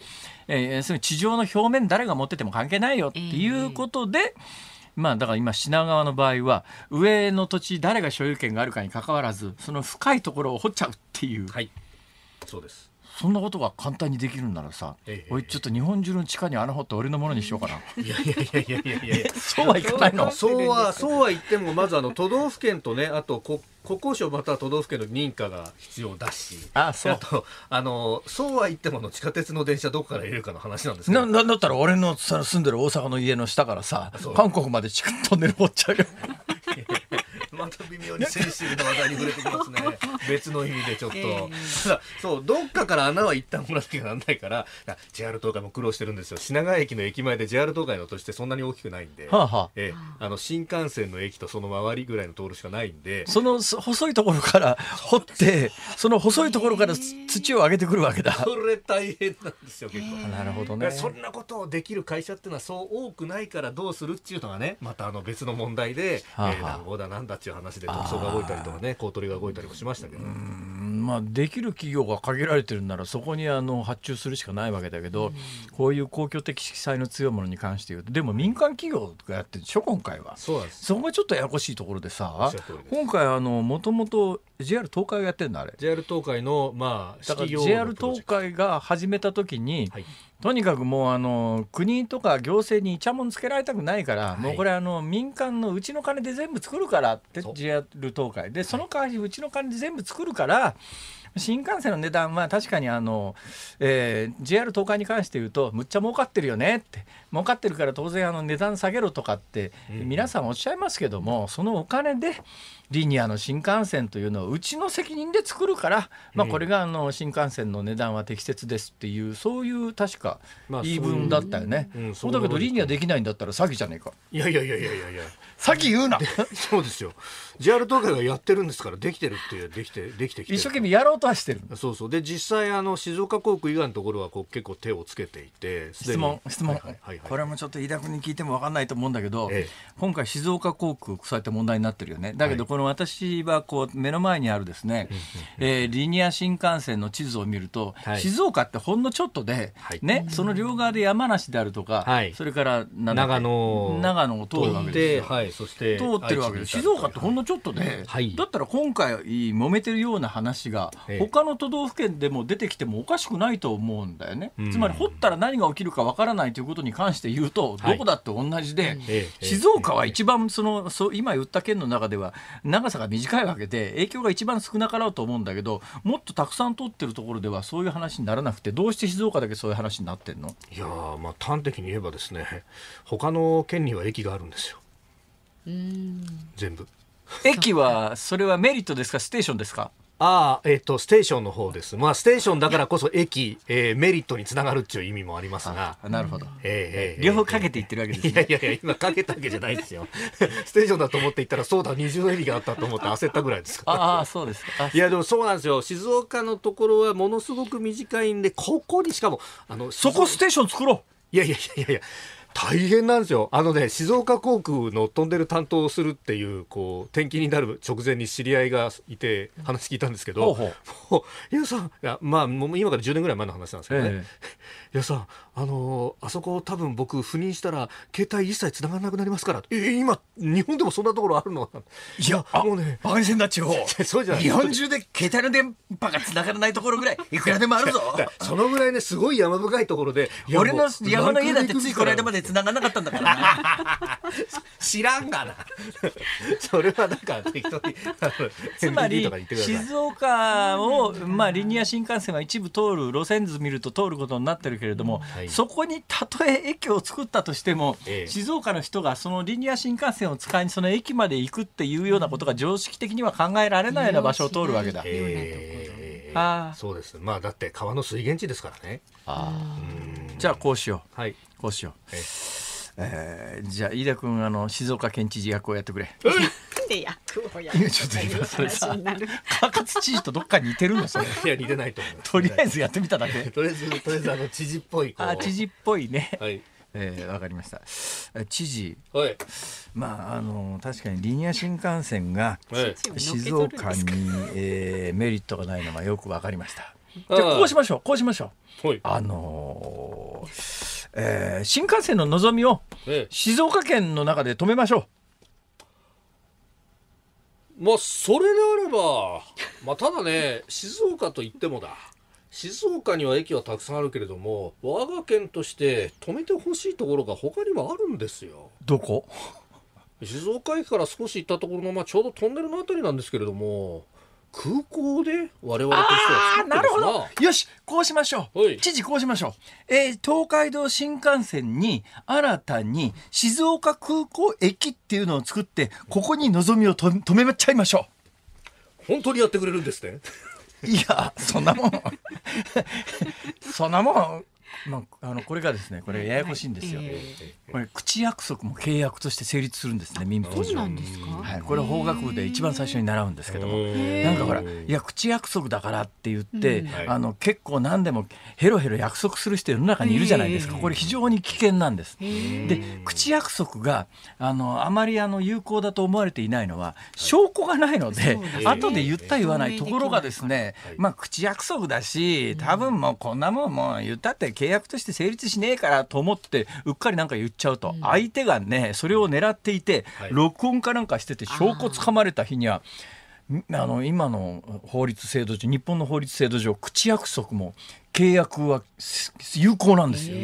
えー、その地上の表面誰が持ってても関係ないよっていうことで。えーまあ、だから今品川の場合は上の土地誰が所有権があるかにかかわらずその深いところを掘っちゃうっていう、はい、そうですそんなことが簡単にできるんならさ、ええ、ちょっと日本中の地下に穴掘って俺のものにしようかな。いやいやいやいやいやいやそうはいかないの。そうはそうは言ってもまずあの都道府県とねあと国国交省または都道府県の認可が必要だしあそうあとあのそうは言ってもの地下鉄の電車どこから入れるかの話なんですけどななんだったら俺の住んでる大阪の家の下からさ韓国まで地下トンネル掘っちゃうよ。微妙にセンシティブな話題に触れてきますね別の意味でちょっと、えー、そうどっかから穴は一旦もらす。ななんないからから JR 東海も苦労してるんですよ品川駅の駅前で JR 東海のとしてそんなに大きくないんで、はあはあ、えー、あの新幹線の駅とその周りぐらいの通るしかないんでその細いところから掘ってその細いところから土を上げてくるわけだそれ大変なんですよ結構、えー、なるほどねそんなことをできる会社っていうのはそう多くないからどうするっていうのがねまたあの別の問題で、はあはあ、えー、だなんだっていう話で特捜が動いたりとかね、公取が動いたりもしましたけど。まあ、できる企業が限られてるなら、そこにあの発注するしかないわけだけど、こういう公共的色彩の強いものに関して言うと、でも民間企業がやってるでしょ、今回は。そうですそこがちょっとややこしいところでさ、今回あの、もともと JR 東海がやってるのあれ JR 東海のまあ JR 東海が始めた時に、はい、とにかくもうあの国とか行政にいちゃもんつけられたくないから、はい、もうこれあの民間のうちの金で全部作るからって JR 東海でその代わりうちの金で全部作るから、新幹線の値段は確かにあの、えー、JR 東海に関して言うとむっちゃ儲かってるよねって儲かってるから当然あの値段下げろとかって皆さんおっしゃいますけども、そのお金でリニアの新幹線というのはうちの責任で作るから、まあ、これがあの新幹線の値段は適切ですっていうそういう確か言い分だったよね、まあ、そうだけどリニアできないんだったら詐欺じゃねえかいやいやいやいやいやいや詐欺言うな そうですよ JR 東海がやってるんですからできてるってできてできて一生懸命やろうとはしてるそうそうで実際あの静岡航空以外のところはこう結構手をつけていて質問質問はいはい、はいこれもちょっと飯田君に聞いても分かんないと思うんだけど、今回静岡航空そうやって問題になってるよねだけどこの私はこう目の前にあるですね、はい、えー、リニア新幹線の地図を見ると、はい、静岡ってほんのちょっとで、はい、ね、その両側で山梨であるとか、それから長野長野を通るわけですはい、そして通ってるわけです静岡ってほんのちょっとで、だったら今回揉めてるような話が他の都道府県でも出てきてもおかしくないと思うんだよね、つまり掘ったら何が起きるかわからないということに関関して言うと、どこだって同じで、はい、静岡は一番その、そう今言った県の中では、長さが短いわけで、影響が一番少なからうと思うんだけど、もっとたくさん取ってるところでは、そういう話にならなくて、どうして静岡だけそういう話になってんのいやまあ、端的に言えばですね、他の県には駅があるんですよ、全部。駅は、それはメリットですか、ステーションですか。ああ、えっ、と、ステーションの方です。まあ、ステーションだからこそ駅、えー、メリットにつながるっていう意味もありますが。なるほど。えー、えー、両方かけていってるわけです、ね、いやいやいや、今かけたわけじゃないですよ。ステーションだと思って言ったら、そうだ、二重のリがあったと思って焦ったぐらいですから。ああ、そうですか。いや、でもそうなんですよ。静岡のところはものすごく短いんで、ここにしかも、あの、そこステーション作ろういやいやいやいや。大変なんですよあのね静岡航空のトンネル担当をするっていうこう転勤になる直前に知り合いがいて話聞いたんですけど「うん、もう伊代さんいやまあ今から10年ぐらい前の話なんですけどね、ええ、さんあのあそこ多分僕赴任したら携帯一切繋がらなくなりますからえ今日本でもそんなところあるのいやもうねバカにせんな地方そうじゃない日本中で携帯の電波が繋がらないところぐらいいくらでもあるぞそのぐらいねすごい山深いところで俺の山の家だってついこの間まで繋がらなかったんだから知らんがなそれはなんか適当につまり静岡をまあリニア新幹線は一部通る路線図見ると通ることになってるけれども、はい、そこにたとえ駅を作ったとしても、静岡の人がそのリニア新幹線を使いにその駅まで行くっていうようなことが常識的には考えられないような場所を通るわけだ。あそうですまあだって川の水源地ですからねあじゃあこうしよう、はい、こうしよう、ええー、じゃあ飯田君あの静岡県知事役をやってくれ。で役をやるちょっと今それさ川勝知事とどっか似てるのそれいや似てないと思うとりあえずやってみただけとりあえずとりあえずあの知事っぽいあ知事っぽいねはいえー、かりました知事、はい、まああの確かにリニア新幹線が静岡に、えー、メリットがないのがよく分かりました。じゃあこうしましょうこうしましょう。はい、あのー、えー、新幹線ののぞみを静岡県の中で止めましょう。まあそれであれば、まあ、ただね静岡といってもだ静岡には駅はたくさんあるけれども我が県として止めてほしいところが他にもあるんですよどこ静岡駅から少し行ったところの、まあ、ちょうどトンネルの辺りなんですけれども空港で我々としては作ってなるほどよしこうしましょう知事こうしましょう、えー、東海道新幹線に新たに静岡空港駅っていうのを作ってここに望みをと止めちゃいましょう本当にやってくれるんですねいやそんなもん そんなもんまあ、あのこれがですねこれややこしいんですよ、はい、これ口約束も契約として成立するんですね民法上はい、これ法学部で一番最初に習うんですけどもなんかほらいや口約束だからって言って、うん、あの結構何でもヘロヘロ約束する人世の中にいるじゃないですかこれ非常に危険なんです。で口約束があのあまりあの有効だと思われていないのは証拠がないので後で言った言わないところがですねまあ口約束だし多分もうこんなもんもう言ったって契約として成立しねえからと思ってうっかりなんか言っちゃうと、相手がねそれを狙っていて、録音かなんかしてて証拠つかまれた日には。あの今の法律制度上日本の法律制度上口約束も契約は有効なんですよ。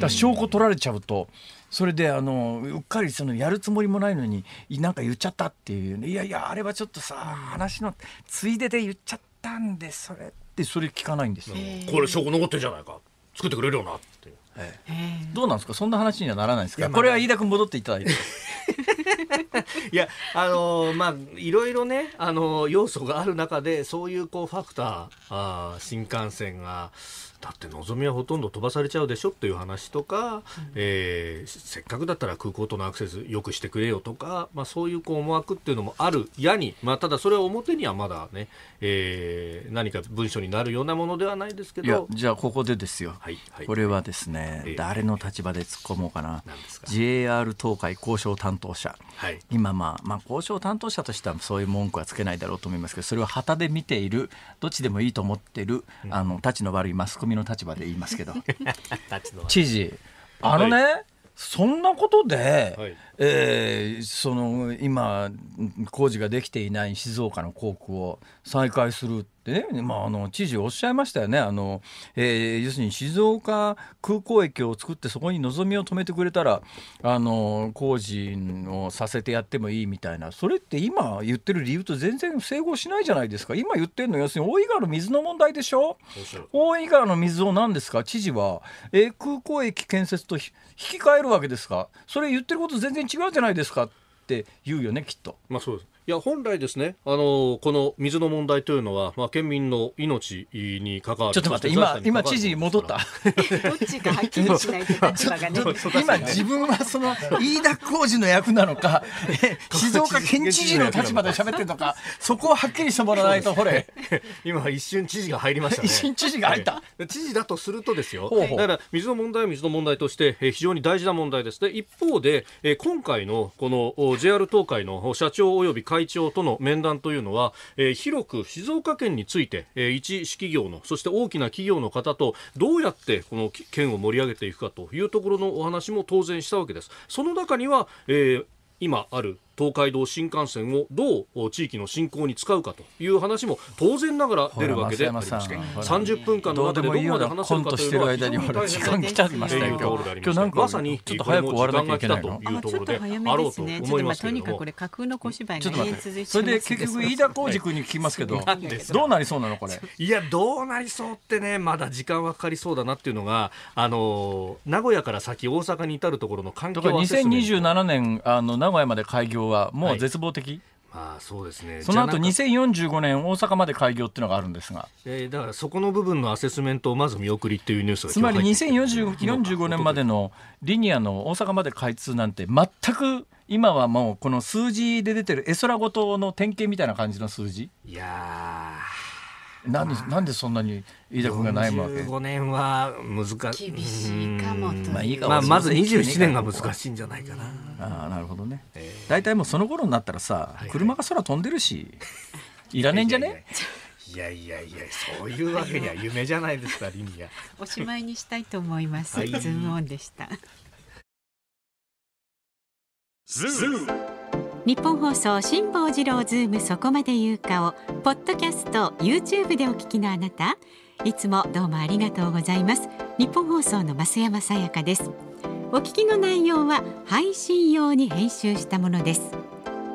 だ証拠取られちゃうとそれであのうっかりそのやるつもりもないのになんか言っちゃったっていういやいやあれはちょっとさ話のついでで言っちゃったんでそれってそれ聞かないんですよ。これ証拠残ってるじゃないか作ってくれるよなって。ええ、どうなんですかそんな話にはならないですか、まあ、これは飯田君戻っていただいて いやあのー、まあいろいろね、あのー、要素がある中でそういうこうファクターあー新幹線がだって望みはほとんど飛ばされちゃうでしょっていう話とか、うん、えー、せっかくだったら空港とのアクセスよくしてくれよとか、まあ、そういうこう思惑っていうのもあるやに、まあ、ただそれは表にはまだね、えー、何か文書になるようなものではないですけどじゃあここでですよ、はいはい、これはですね、えー、誰の立場で突っ込もうかな JR 東海交渉担当者、はい、今、まあ、まあ交渉担当者としてはそういう文句はつけないだろうと思いますけどそれを旗で見ているどっちでもいいと思っている、うん、あのたちの悪いマスコミ組の立場で言いますけど 知事あのね、はいそんなことで、はい、えー、その今工事ができていない静岡の航空を再開するね、まあ、あの知事おっしゃいましたよねあの、えー、要するに静岡空港駅を作ってそこに望みを止めてくれたらあの工事をさせてやってもいいみたいなそれって今言ってる理由と全然整合しないじゃないですか今言ってるの要するに大井川の水の問題でしょ大井川の水を何ですか知事は、えー、空港駅建設と引き換えるわけですかそれ言ってること全然違うじゃないですかって言うよねきっと。まあそうですいや本来ですね、あのこの水の問題というのは、まあ、県民の命に関わるちょっと待って、今、今知事に戻った。どっちかはっきりしないとね。今、自分はその飯田浩司の役なのか、静岡県知事の立場で喋ってるのか、そこをはっきりしてもらわないと、ほれ。今、一瞬知事が入りましたね。一瞬知事が入った、知事だとするとですよ、だから水の問題は水の問題として、非常に大事な問題です。で一方で、今回のこの JR 東海の社長及び会会長との面談というのは、えー、広く静岡県について、えー、一市企業のそして大きな企業の方とどうやってこの県を盛り上げていくかというところのお話も当然したわけです。その中には、えー今ある東海道新幹線をどう地域の振興に使うかという話も当然ながら出るわけでありまして30分間の中でどこまで話せるかというのは非常に大変だというところでありましてまさにちょっと早く終わらなきゃいけないというところであろうと思いますけれども架空の小芝居がそれで結局飯田浩二君に聞きますけどどうなりそうなのこれいやどうなりそうってねまだ時間はかかりそうだなっていうのがあの名古屋から先大阪に至るところの環境アセスメント2027年あの名古屋まで開業はもう絶望的、はいまあそうですね、その後2045年大阪まで開業っていうのがあるんですが、えー、だからそこの部分のアセスメントをまず見送りっていうニュースがつまり2045年までのリニアの大阪まで開通なんて全く今はもうこの数字で出てる絵空ごとの典型みたいな感じの数字いやーなんで、なんでそんなに飯田君が悩むわけ。五年は難しい。厳しいかもまあ、まず二十七年が難しいんじゃないかな。ああ、なるほどね。大体もうその頃になったらさ、車が空飛んでるし。いらねえんじゃね。いやいやいや、そういうわけには夢じゃないですか、リミア。おしまいにしたいと思います。ズームオンでした。ズーム。日本放送辛坊治郎ズームそこまで言うかをポッドキャスト YouTube でお聞きのあなたいつもどうもありがとうございます日本放送の増山さやかですお聞きの内容は配信用に編集したものです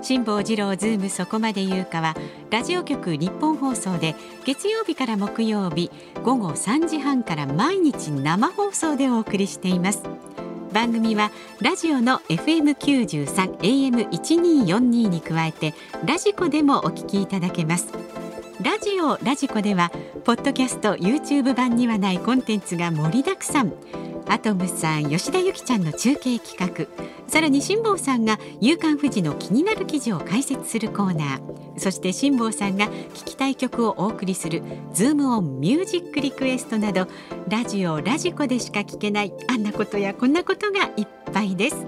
辛坊治郎ズームそこまで言うかはラジオ局日本放送で月曜日から木曜日午後3時半から毎日生放送でお送りしています番組はラジオの f m 九十三 a m 一二四二に加えてラジコでもお聞きいただけますラジオラジコではポッドキャスト YouTube 版にはないコンテンツが盛りだくさんアトムさん吉田由紀ちゃんの中継企画さらに辛坊さんが「夕刊富士」の気になる記事を解説するコーナーそして辛坊さんが聞きたい曲をお送りする「ズームオンミュージックリクエスト」などラジオラジコでしか聞けないあんなことやこんなことがいっぱいです。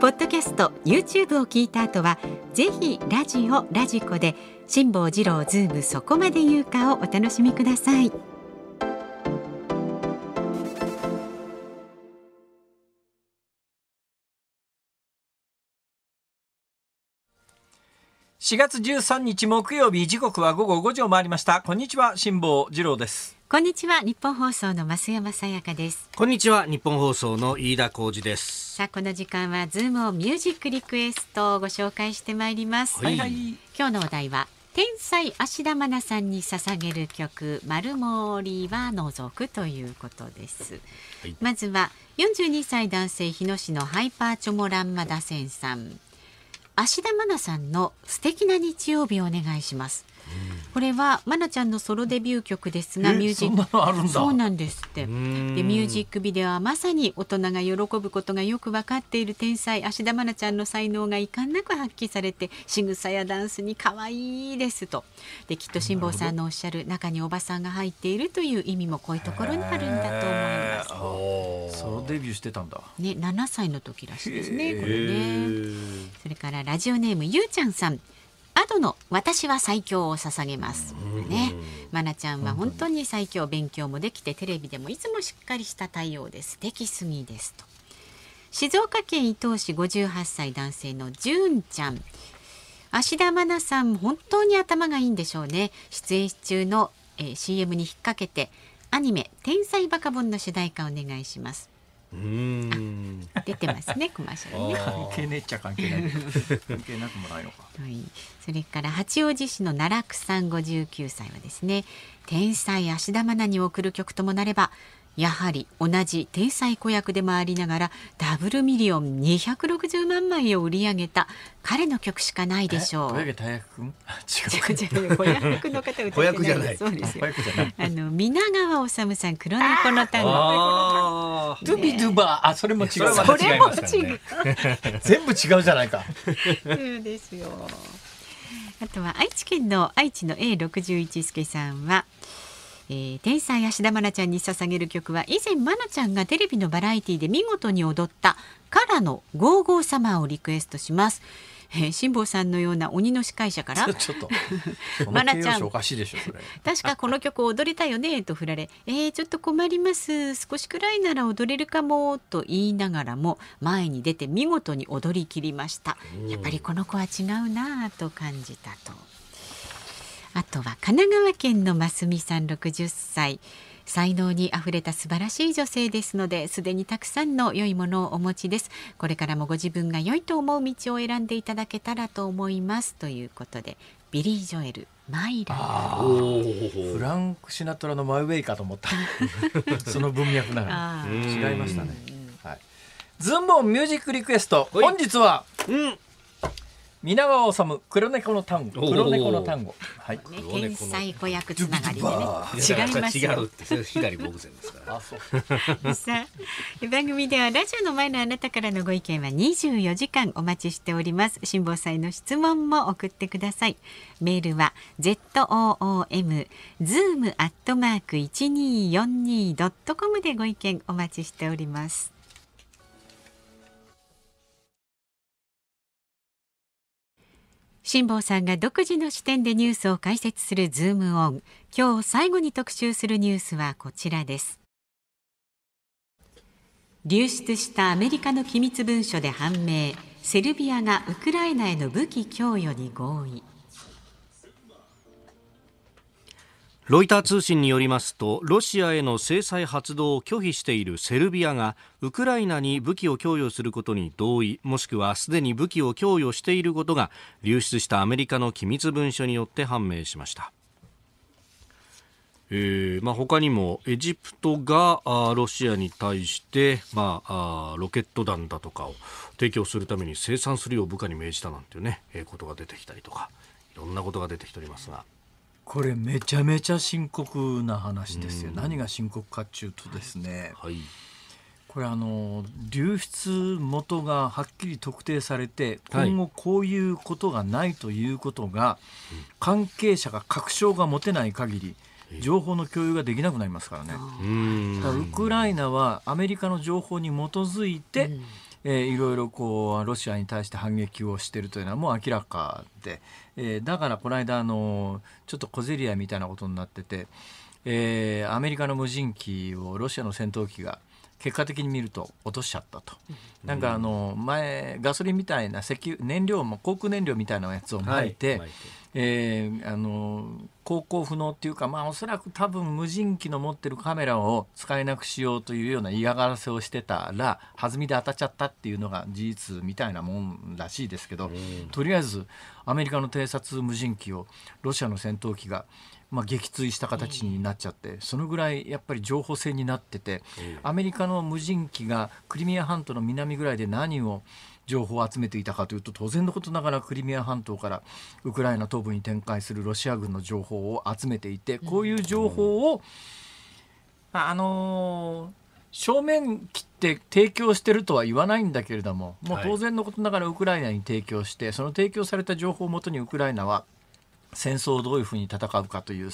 ポッドキャスト YouTube を聞いた後はぜひラジオラジコで辛坊治郎ズームそこまで言うかをお楽しみください。4月13日木曜日時刻は午後5時を回りましたこんにちは辛坊治郎ですこんにちは日本放送の増山さやかですこんにちは日本放送の飯田浩二ですさあこの時間はズームをミュージックリクエストをご紹介してまいります、はいはい、今日のお題は天才芦田愛菜さんに捧げる曲「丸森は除く」ということです、はい、まずは42歳男性日野市のハイパーチョモランマダセンさん芦田愛菜さんの素敵な日曜日をお願いしますこれはまなちゃんのソロデビュー曲ですがミュージックそうなんですってでミュージックビデオはまさに大人が喜ぶことがよく分かっている天才芦田愛菜ちゃんの才能が遺憾なく発揮されて仕草やダンスに可愛いですとできっと辛坊さんのおっしゃる中におばさんが入っているという意味もこういうところにあるんだと思いますソロデビューしてたんだね7歳の時らしいですねこれねそれからラジオネームゆうちゃんさんアドの私は最強を捧げますね。まなちゃんは本当に最強勉強もできてテレビでもいつもしっかりした対応です素敵すぎですと静岡県伊東市58歳男性のじゅんちゃん芦田愛菜さん本当に頭がいいんでしょうね出演中の、えー、CM に引っ掛けてアニメ「天才バカボン」の主題歌お願いしますうん出てますねコマーシャルね関係ねえっちゃ関係ない関係なくもないのか、はい、それから八王子市の奈落さん59歳はですね天才芦田愛菜に送る曲ともなればやはり同じ天才子役でもありながらダブルミリオン260万枚を売り上げた彼の曲しかないでしょう。違う違う違う子役の方歌ってない。そうですよ。あの皆川治さん黒猫の単語。ドゥビドゥバあそれも違う。それも違う。全部違うじゃないか。そうですよ。あとは愛知県の愛知の A61 助さんは。えー、天才芦田愛菜ちゃんに捧げる曲は以前愛菜ちゃんがテレビのバラエティで見事に踊った「からのゴーゴーサマー」をリクエストします。え辛坊さんのような鬼の司会者から「ちょっとマナ ちゃん確かこの曲踊りたよね」と振られ「えー、ちょっと困ります少しくらいなら踊れるかも」と言いながらも前に出て見事に踊りきりましたやっぱりこの子は違うなぁと感じたと。あとは神奈川県のますみさん60歳才能にあふれた素晴らしい女性ですのですでにたくさんの良いものをお持ちですこれからもご自分が良いと思う道を選んでいただけたらと思いますということでビリー・ジョエルマイラーフランク・シナトラのマイウェイかと思った その文脈なら違いましたね、はい、ズンボンミュージックリクエスト本日は、うん皆川治黒猫の単語黒猫の単語はい天才子役つながりでね違います違うって左僕線ですからあそう さあ番組ではラジオの前のあなたからのご意見は24時間お待ちしております辛坊さんの質問も送ってくださいメールは z o o m zoom アットマーク一二四二ドットコムでご意見お待ちしております辛坊さんが独自の視点でニュースを解説するズームオン。今日最後に特集するニュースはこちらです。流出したアメリカの機密文書で判明。セルビアがウクライナへの武器供与に合意。ロイター通信によりますとロシアへの制裁発動を拒否しているセルビアがウクライナに武器を供与することに同意もしくはすでに武器を供与していることが流出したアメリカの機密文書によって判明しました。えーまあ、他にもエジプトがあロシアに対して、まあ、あロケット弾だとかを提供するために生産するよう部下に命じたなんていうね、えー、ことが出てきたりとかいろんなことが出てきておりますが。これめちゃめちゃ深刻な話ですよ、何が深刻かっていうとですね、はい、これあの流出元がはっきり特定されて今後こういうことがないということが、関係者が確証が持てない限り情報の共有ができなくなりますからね。だからウクライナはアメリカの情報に基づいて、えー、いろいろこうロシアに対して反撃をしているというのはもう明らかで、えー、だからこの間あのちょっと小競り合いみたいなことになってて、えー、アメリカの無人機をロシアの戦闘機が結果的に見ると落としちゃったと、なんかあの前ガソリンみたいな石油燃料も航空燃料みたいなやつをまいて、はいえー、あの航行不能っていうか、まあ、おそらく多分無人機の持ってるカメラを使えなくしようというような嫌がらせをしてたら弾みで当たっちゃったっていうのが事実みたいなもんらしいですけど、とりあえずアメリカの偵察無人機をロシアの戦闘機が、まあ、撃墜した形になっちゃって、そのぐらいやっぱり情報戦になってて、アメリカの無人機がクリミア半島の南ぐらいで何を情報を集めていたかというと当然のことながらクリミア半島からウクライナ東部に展開するロシア軍の情報を集めていてこういう情報を、あのー正面切って提供してるとは言わないんだけれどももう当然のことながらウクライナに提供して、その提供された情報をもとにウクライナは戦争をどういうふうに戦うかという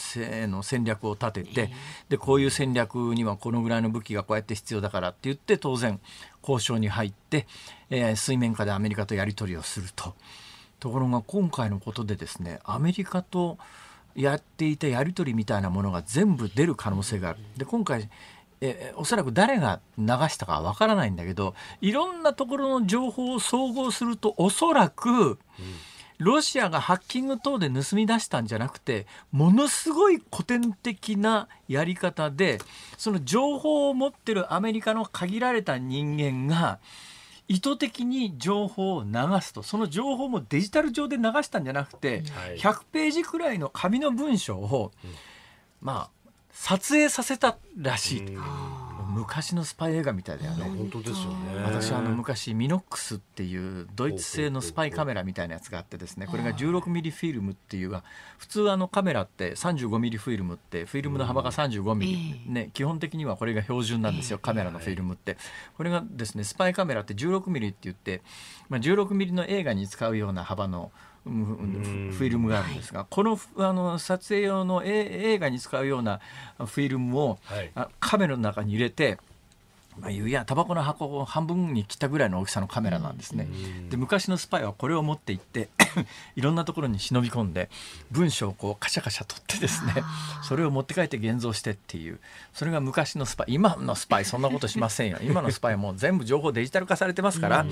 の戦略を立ててでこういう戦略にはこのぐらいの武器がこうやって必要だからって言って当然交渉に入って、えー、水面下でアメリカとやり取りをすると。ところが今回のことでですねアメリカとやっていたやり取りみたいなものが全部出る可能性がある。で今回えおそらく誰が流したかわからないんだけどいろんなところの情報を総合するとおそらく、うんロシアがハッキング等で盗み出したんじゃなくてものすごい古典的なやり方でその情報を持ってるアメリカの限られた人間が意図的に情報を流すとその情報もデジタル上で流したんじゃなくて、100ページくらいの紙の文章を、まあ撮影させたらしい。昔のスパイ映画みたいだよね本当ですよね私あの昔ミノックスっていうドイツ製のスパイカメラみたいなやつがあってですねこれが16ミリフィルムっていう普通あのカメラって35ミリフィルムってフィルムの幅が35ミリ、ね基本的にはこれが標準なんですよカメラのフィルムって、これがですねスパイカメラって16ミリって言って、ま16ミリの映画に使うような幅のフィルムがあるんですが、はい、このあの撮影用の映画に使うようなフィルムを、はい、カメラの中に入れてまあ、いやタバコの箱を半分に切ったぐらいの大きさのカメラなんですね。で昔のスパイはこれを持って行って いろんなところに忍び込んで文章をこうカシャカシャ取ってですねそれを持って帰って現像してっていうそれが昔のスパイ今のスパイそんなことしませんよ 今のスパイはもう全部情報デジタル化されてますから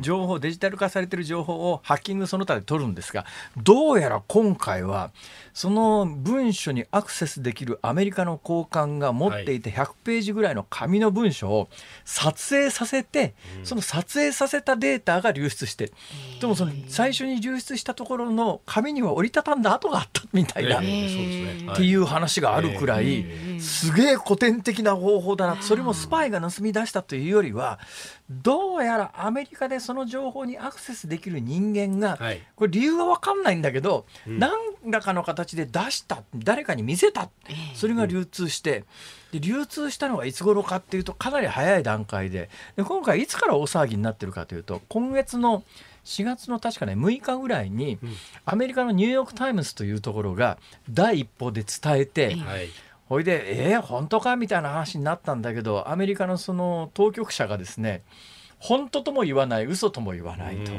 情報デジタル化されてる情報をハッキングその他で取るんですがどうやら今回はその文書にアクセスできるアメリカの高官が持っていて100ページぐらいの紙の文書を、はい撮影させて、その撮影させたデータが流出して、でもその最初に流出したところの紙には折りたたんだ跡があったみたいなっていう話があるくらい、すげえ古典的な方法だなそれもスパイが盗み出したというよりはどうやらアメリカでその情報にアクセスできる人間が、これ理由は分かんないんだけど、何らかの形で出した誰かに見せたそれが流通して。で流通したのがいつ頃かっていうとかなり早い段階でで今回いつから大騒ぎになってるかというと今月の4月の確かね6日ぐらいに、アメリカのニューヨーク・タイムズというところが第一報で伝えて。はいほいで、えー、本当かみたいな話になったんだけど、アメリカのその当局者がですね、本当とも言わない嘘とも言わないと。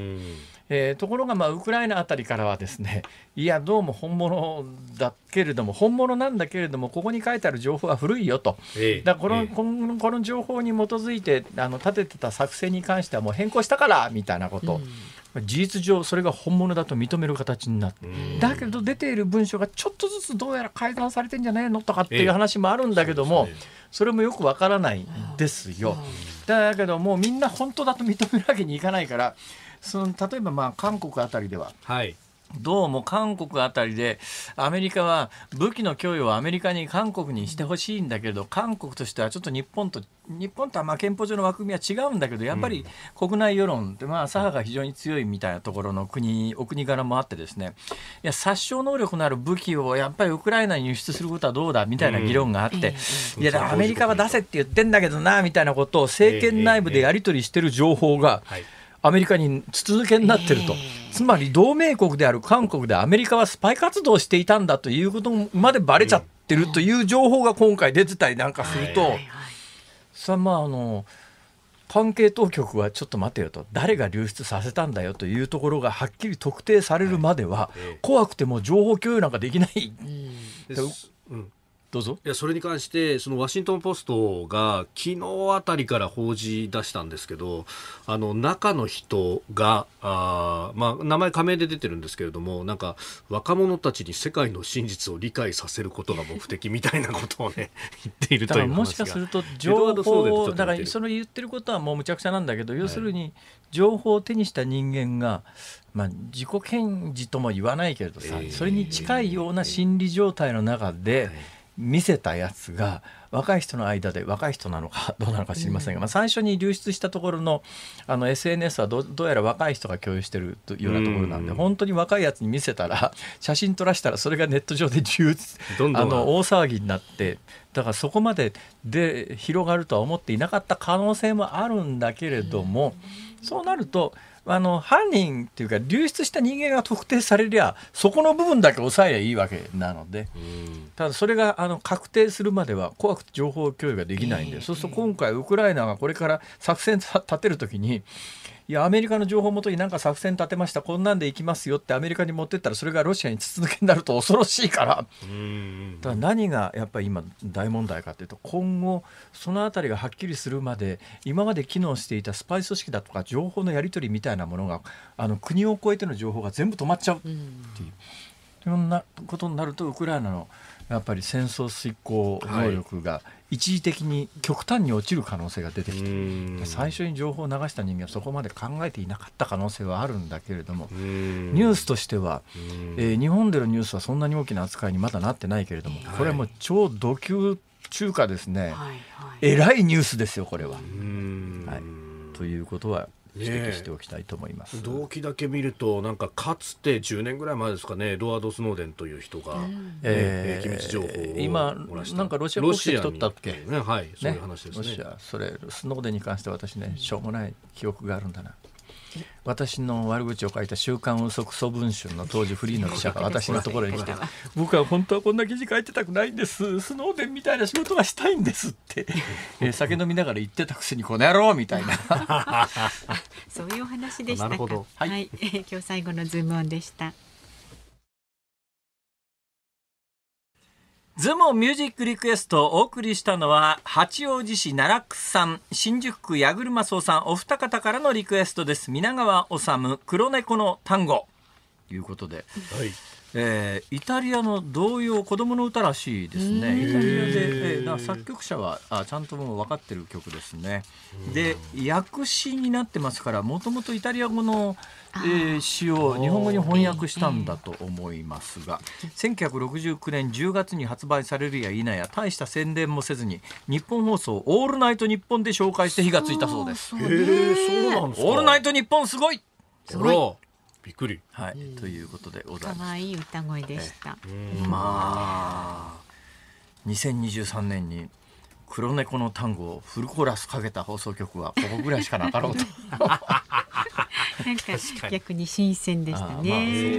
えー、ところがまあウクライナあたりからはですねいやどうも本物だけれども本物なんだけれどもここに書いてある情報は古いよと、ええ、だこのえ、このこの情報に基づいてあの立ててた作戦に関してはもう変更したからみたいなこと。事実上それが本物だと認める形になってだけど出ている文書がちょっとずつどうやら改ざんされてんじゃねえのとかっていう話もあるんだけども、それもよくわからないですよ。だけどもうみんな本当だと認めるわけにいかないからその例えばまあ韓国あたりでは、はい、どうも韓国あたりでアメリカは武器の供与をアメリカに韓国にしてほしいんだけれど韓国としてはちょっと日本と日本とはまあ憲法上の枠組みは違うんだけどやっぱり国内世論ってまあ左派が非常に強いみたいなところの国お国柄もあってですねいや殺傷能力のある武器をやっぱりウクライナに輸出することはどうだみたいな議論があって、いやアメリカは出せって言ってんだけどなみたいなことを政権内部でやり取りしてる情報が。はいアメリカに筒抜けになってると、えー、つまり同盟国である韓国でアメリカはスパイ活動をしていたんだということまでばれちゃってるという情報が今回出てたりなんかすると、はいはいはい、まああの関係当局はちょっと待てよと誰が流出させたんだよというところがはっきり特定されるまでは、怖くても情報共有なんかできない。うんどうぞいやそれに関してそのワシントン・ポストが昨日あたりから報じ出したんですけどあの中の人があ、まあ、名前仮名で出てるんですけれどもなんか若者たちに世界の真実を理解させることが目的みたいなことをね 言っているというもしかすると情報だからその言ってることはもうむちゃくちゃなんだけど要するに情報を手にした人間が、まあ、自己検事とも言わないけれどさ、えー、それに近いような心理状態の中で、えー見せたやつが若い人の間で若い人なのか どうなのか知りませんが、まあ、最初に流出したところのあの SNS はどうやら若い人が共有してるというようなところなんで、本当に若いやつに見せたら 写真撮らせたらそれがネット上で流どあの大騒ぎになってだからそこまでで広がるとは思っていなかった可能性もあるんだけれども、そうなると。あの犯人というか流出した人間が特定されりゃそこの部分だけ抑えりゃいいわけなので、ただそれがあの確定するまでは怖くて情報共有ができないんで、そうすると今回ウクライナがこれから作戦立てるときにいやアメリカの情報をもとになんか作戦立てましたこんなんでいきますよってアメリカに持ってったらそれがロシアに筒抜けになると恐ろしいからだから何がやっぱり今大問題かというと今後その辺りがはっきりするまで今まで機能していたスパイ組織だとか情報のやり取りみたいなものがあの国を越えての情報が全部止まっちゃうっていうそんなことになるとウクライナのやっぱり戦争遂行能力が一時的に極端に落ちる可能性が出てきて最初に情報を流した人間はそこまで考えていなかった可能性はあるんだけれどもニュースとしては、えー、日本でのニュースはそんなに大きな扱いにまだなってないけれどもこれはもう超度級中華ですね、はいえらいニュースですよこれは。はい、ということは指摘しておきたいと思います、ね、動機だけ見るとなんかかつて10年ぐらい前ですかねエドワード・スノーデンという人が、ねえー、機密情報を今なんかロシア国籍取ったっけ、ねはい、そういう話ですねロシアそれスノーデンに関して私ねしょうもない記憶があるんだな。私の悪口を書いた「週刊嘘くそ文春」の当時フリーの記者が私のところに来て 「僕は本当はこんな記事書いてたくないんですスノーデンみたいな仕事がしたいんです」って、え酒飲みながら言ってたくせに「この野郎」みたいな そういうお話でしたか。はい、はい、今日最後のズームオンでした。ズモミュージックリクエストをお送りしたのは、八王子市奈落さん、新宿区矢車荘さん、お二方からのリクエストです。皆川治、黒猫の単語。いうことで。はい。えー、イタリアの童謡子供の歌らしいですねイタリアで、えー、作曲者はあちゃんともう分かってる曲ですねで訳詞になってますからもともとイタリア語の、えー、詩を日本語に翻訳したんだと思いますが1969年10月に発売されるや否や大した宣伝もせずに日本放送「オールナイトニッポン」で紹介して火がついたそうです。そうそうかオールナイトニッポンすごいすごいびっくり。はい、ということでございます。可愛い歌声でした。まあ、2023年に黒猫の単語をフルコーラスかけた放送局はここぐらいしかなかろうと。なんか逆に新鮮でしたね。まあ、そ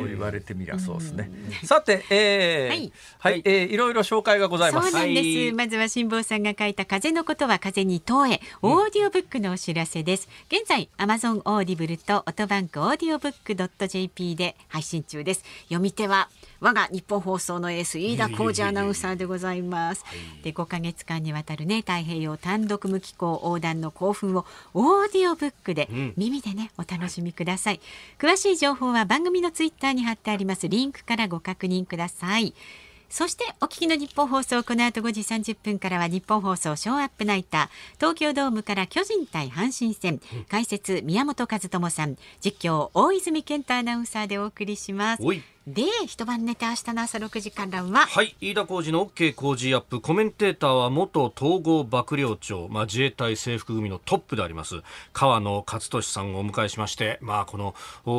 う言われてみりゃそうですね。さて、えー、はい、はい、えー、いろいろ紹介がございます。そうなんです。はい、まずは辛坊さんが書いた風のことは風に問え、オーディオブックのお知らせです。うん、現在アマゾンオーディブルとオトバンクオーディオブックドット JP で配信中です。読み手は我が日本放送のエース飯田浩二アナウンサーでございます。で5ヶ月間にわたるね太平洋単独無寄港横断の興奮をオーディオブックで、耳でねお楽しみください詳しい情報は番組のツイッターに貼ってありますリンクからご確認くださいそしてお聞きの日本放送この後5時30分からは日本放送ショーアップナイター東京ドームから巨人対阪神戦解説宮本和智さん実況大泉健太アナウンサーでお送りします。で一晩寝て明日の朝六時からははい飯田浩司の OK 工事アップコメンテーターは元統合幕僚長、まあ、自衛隊制服組のトップであります川野勝利さんをお迎えしまして、まあ、この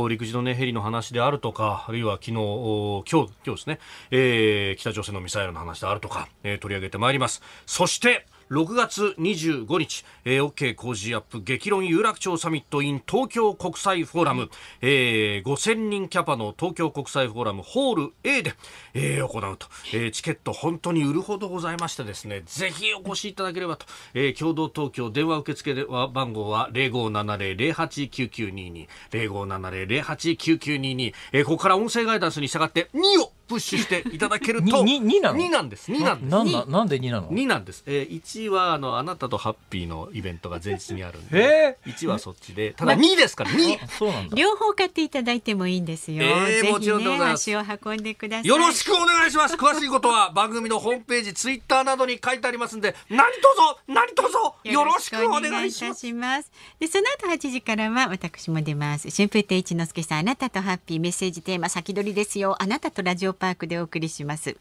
陸自の、ね、ヘリの話であるとかあるいは昨日今日今日ですね、えー、北朝鮮のミサイルの話であるとか、えー、取り上げてまいりますそして6月25日、えー、OK 工事アップ激論有楽町サミット in 東京国際フォーラム、えー、5000人キャパの東京国際フォーラムホール A で、えー、行うと、えー、チケット本当に売るほどございましてですね、ぜひお越しいただければと、えー、共同東京電話受付番号は0570-089922、0570-089922、えー、ここから音声ガイダンスに従って2をプッシュしていただけると 2, 2, なの2なんです2なんですなんななんで2なの2なんです、えー、1はあのあなたとハッピーのイベントが前日にあるんで、えー、1はそっちでただ2ですから2そうなんだ両方買っていただいてもいいんですよ、えー、ね、もちろん足を運んでくださいよろしくお願いします詳しいことは番組のホームページツイッターなどに書いてありますんで何卒何卒よろしくお願いしますでその後8時からは私も出ます春風亭一之輔さんあなたとハッピーメッセージテーマ先取りですよあなたとラジオパークでお送りします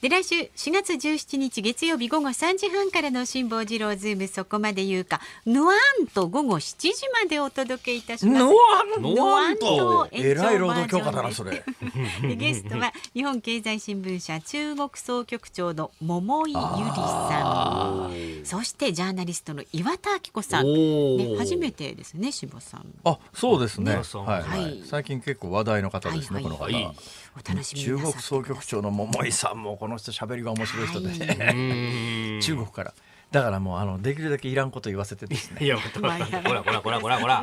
で来週4月17日月曜日午後3時半からの辛坊治郎ズームそこまで言うかのわんと午後7時までお届けいたしますのわんのわんとえらい労働強化だなそれ ゲストは日本経済新聞社中国総局長の桃井ゆ里さんそしてジャーナリストの岩田明子さん、ね、初めてですね辛坊さんあそうですね、ねはい、はい、最近結構話題の方ですね、はいはい、この方、はいお楽しみ中国総局長の桃井さんもこの人喋りが面白い人で、ね、はい、中国から。だからもうあのできるだけいらんこと言わせてですね。いや、ほらほらほらほらほら。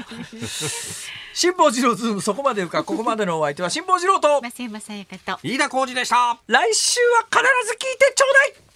辛坊治郎ズームそこまでかここまでのお相手は辛坊治郎と。増山さやかと。飯田浩二でした。来週は必ず聞いてちょうだい。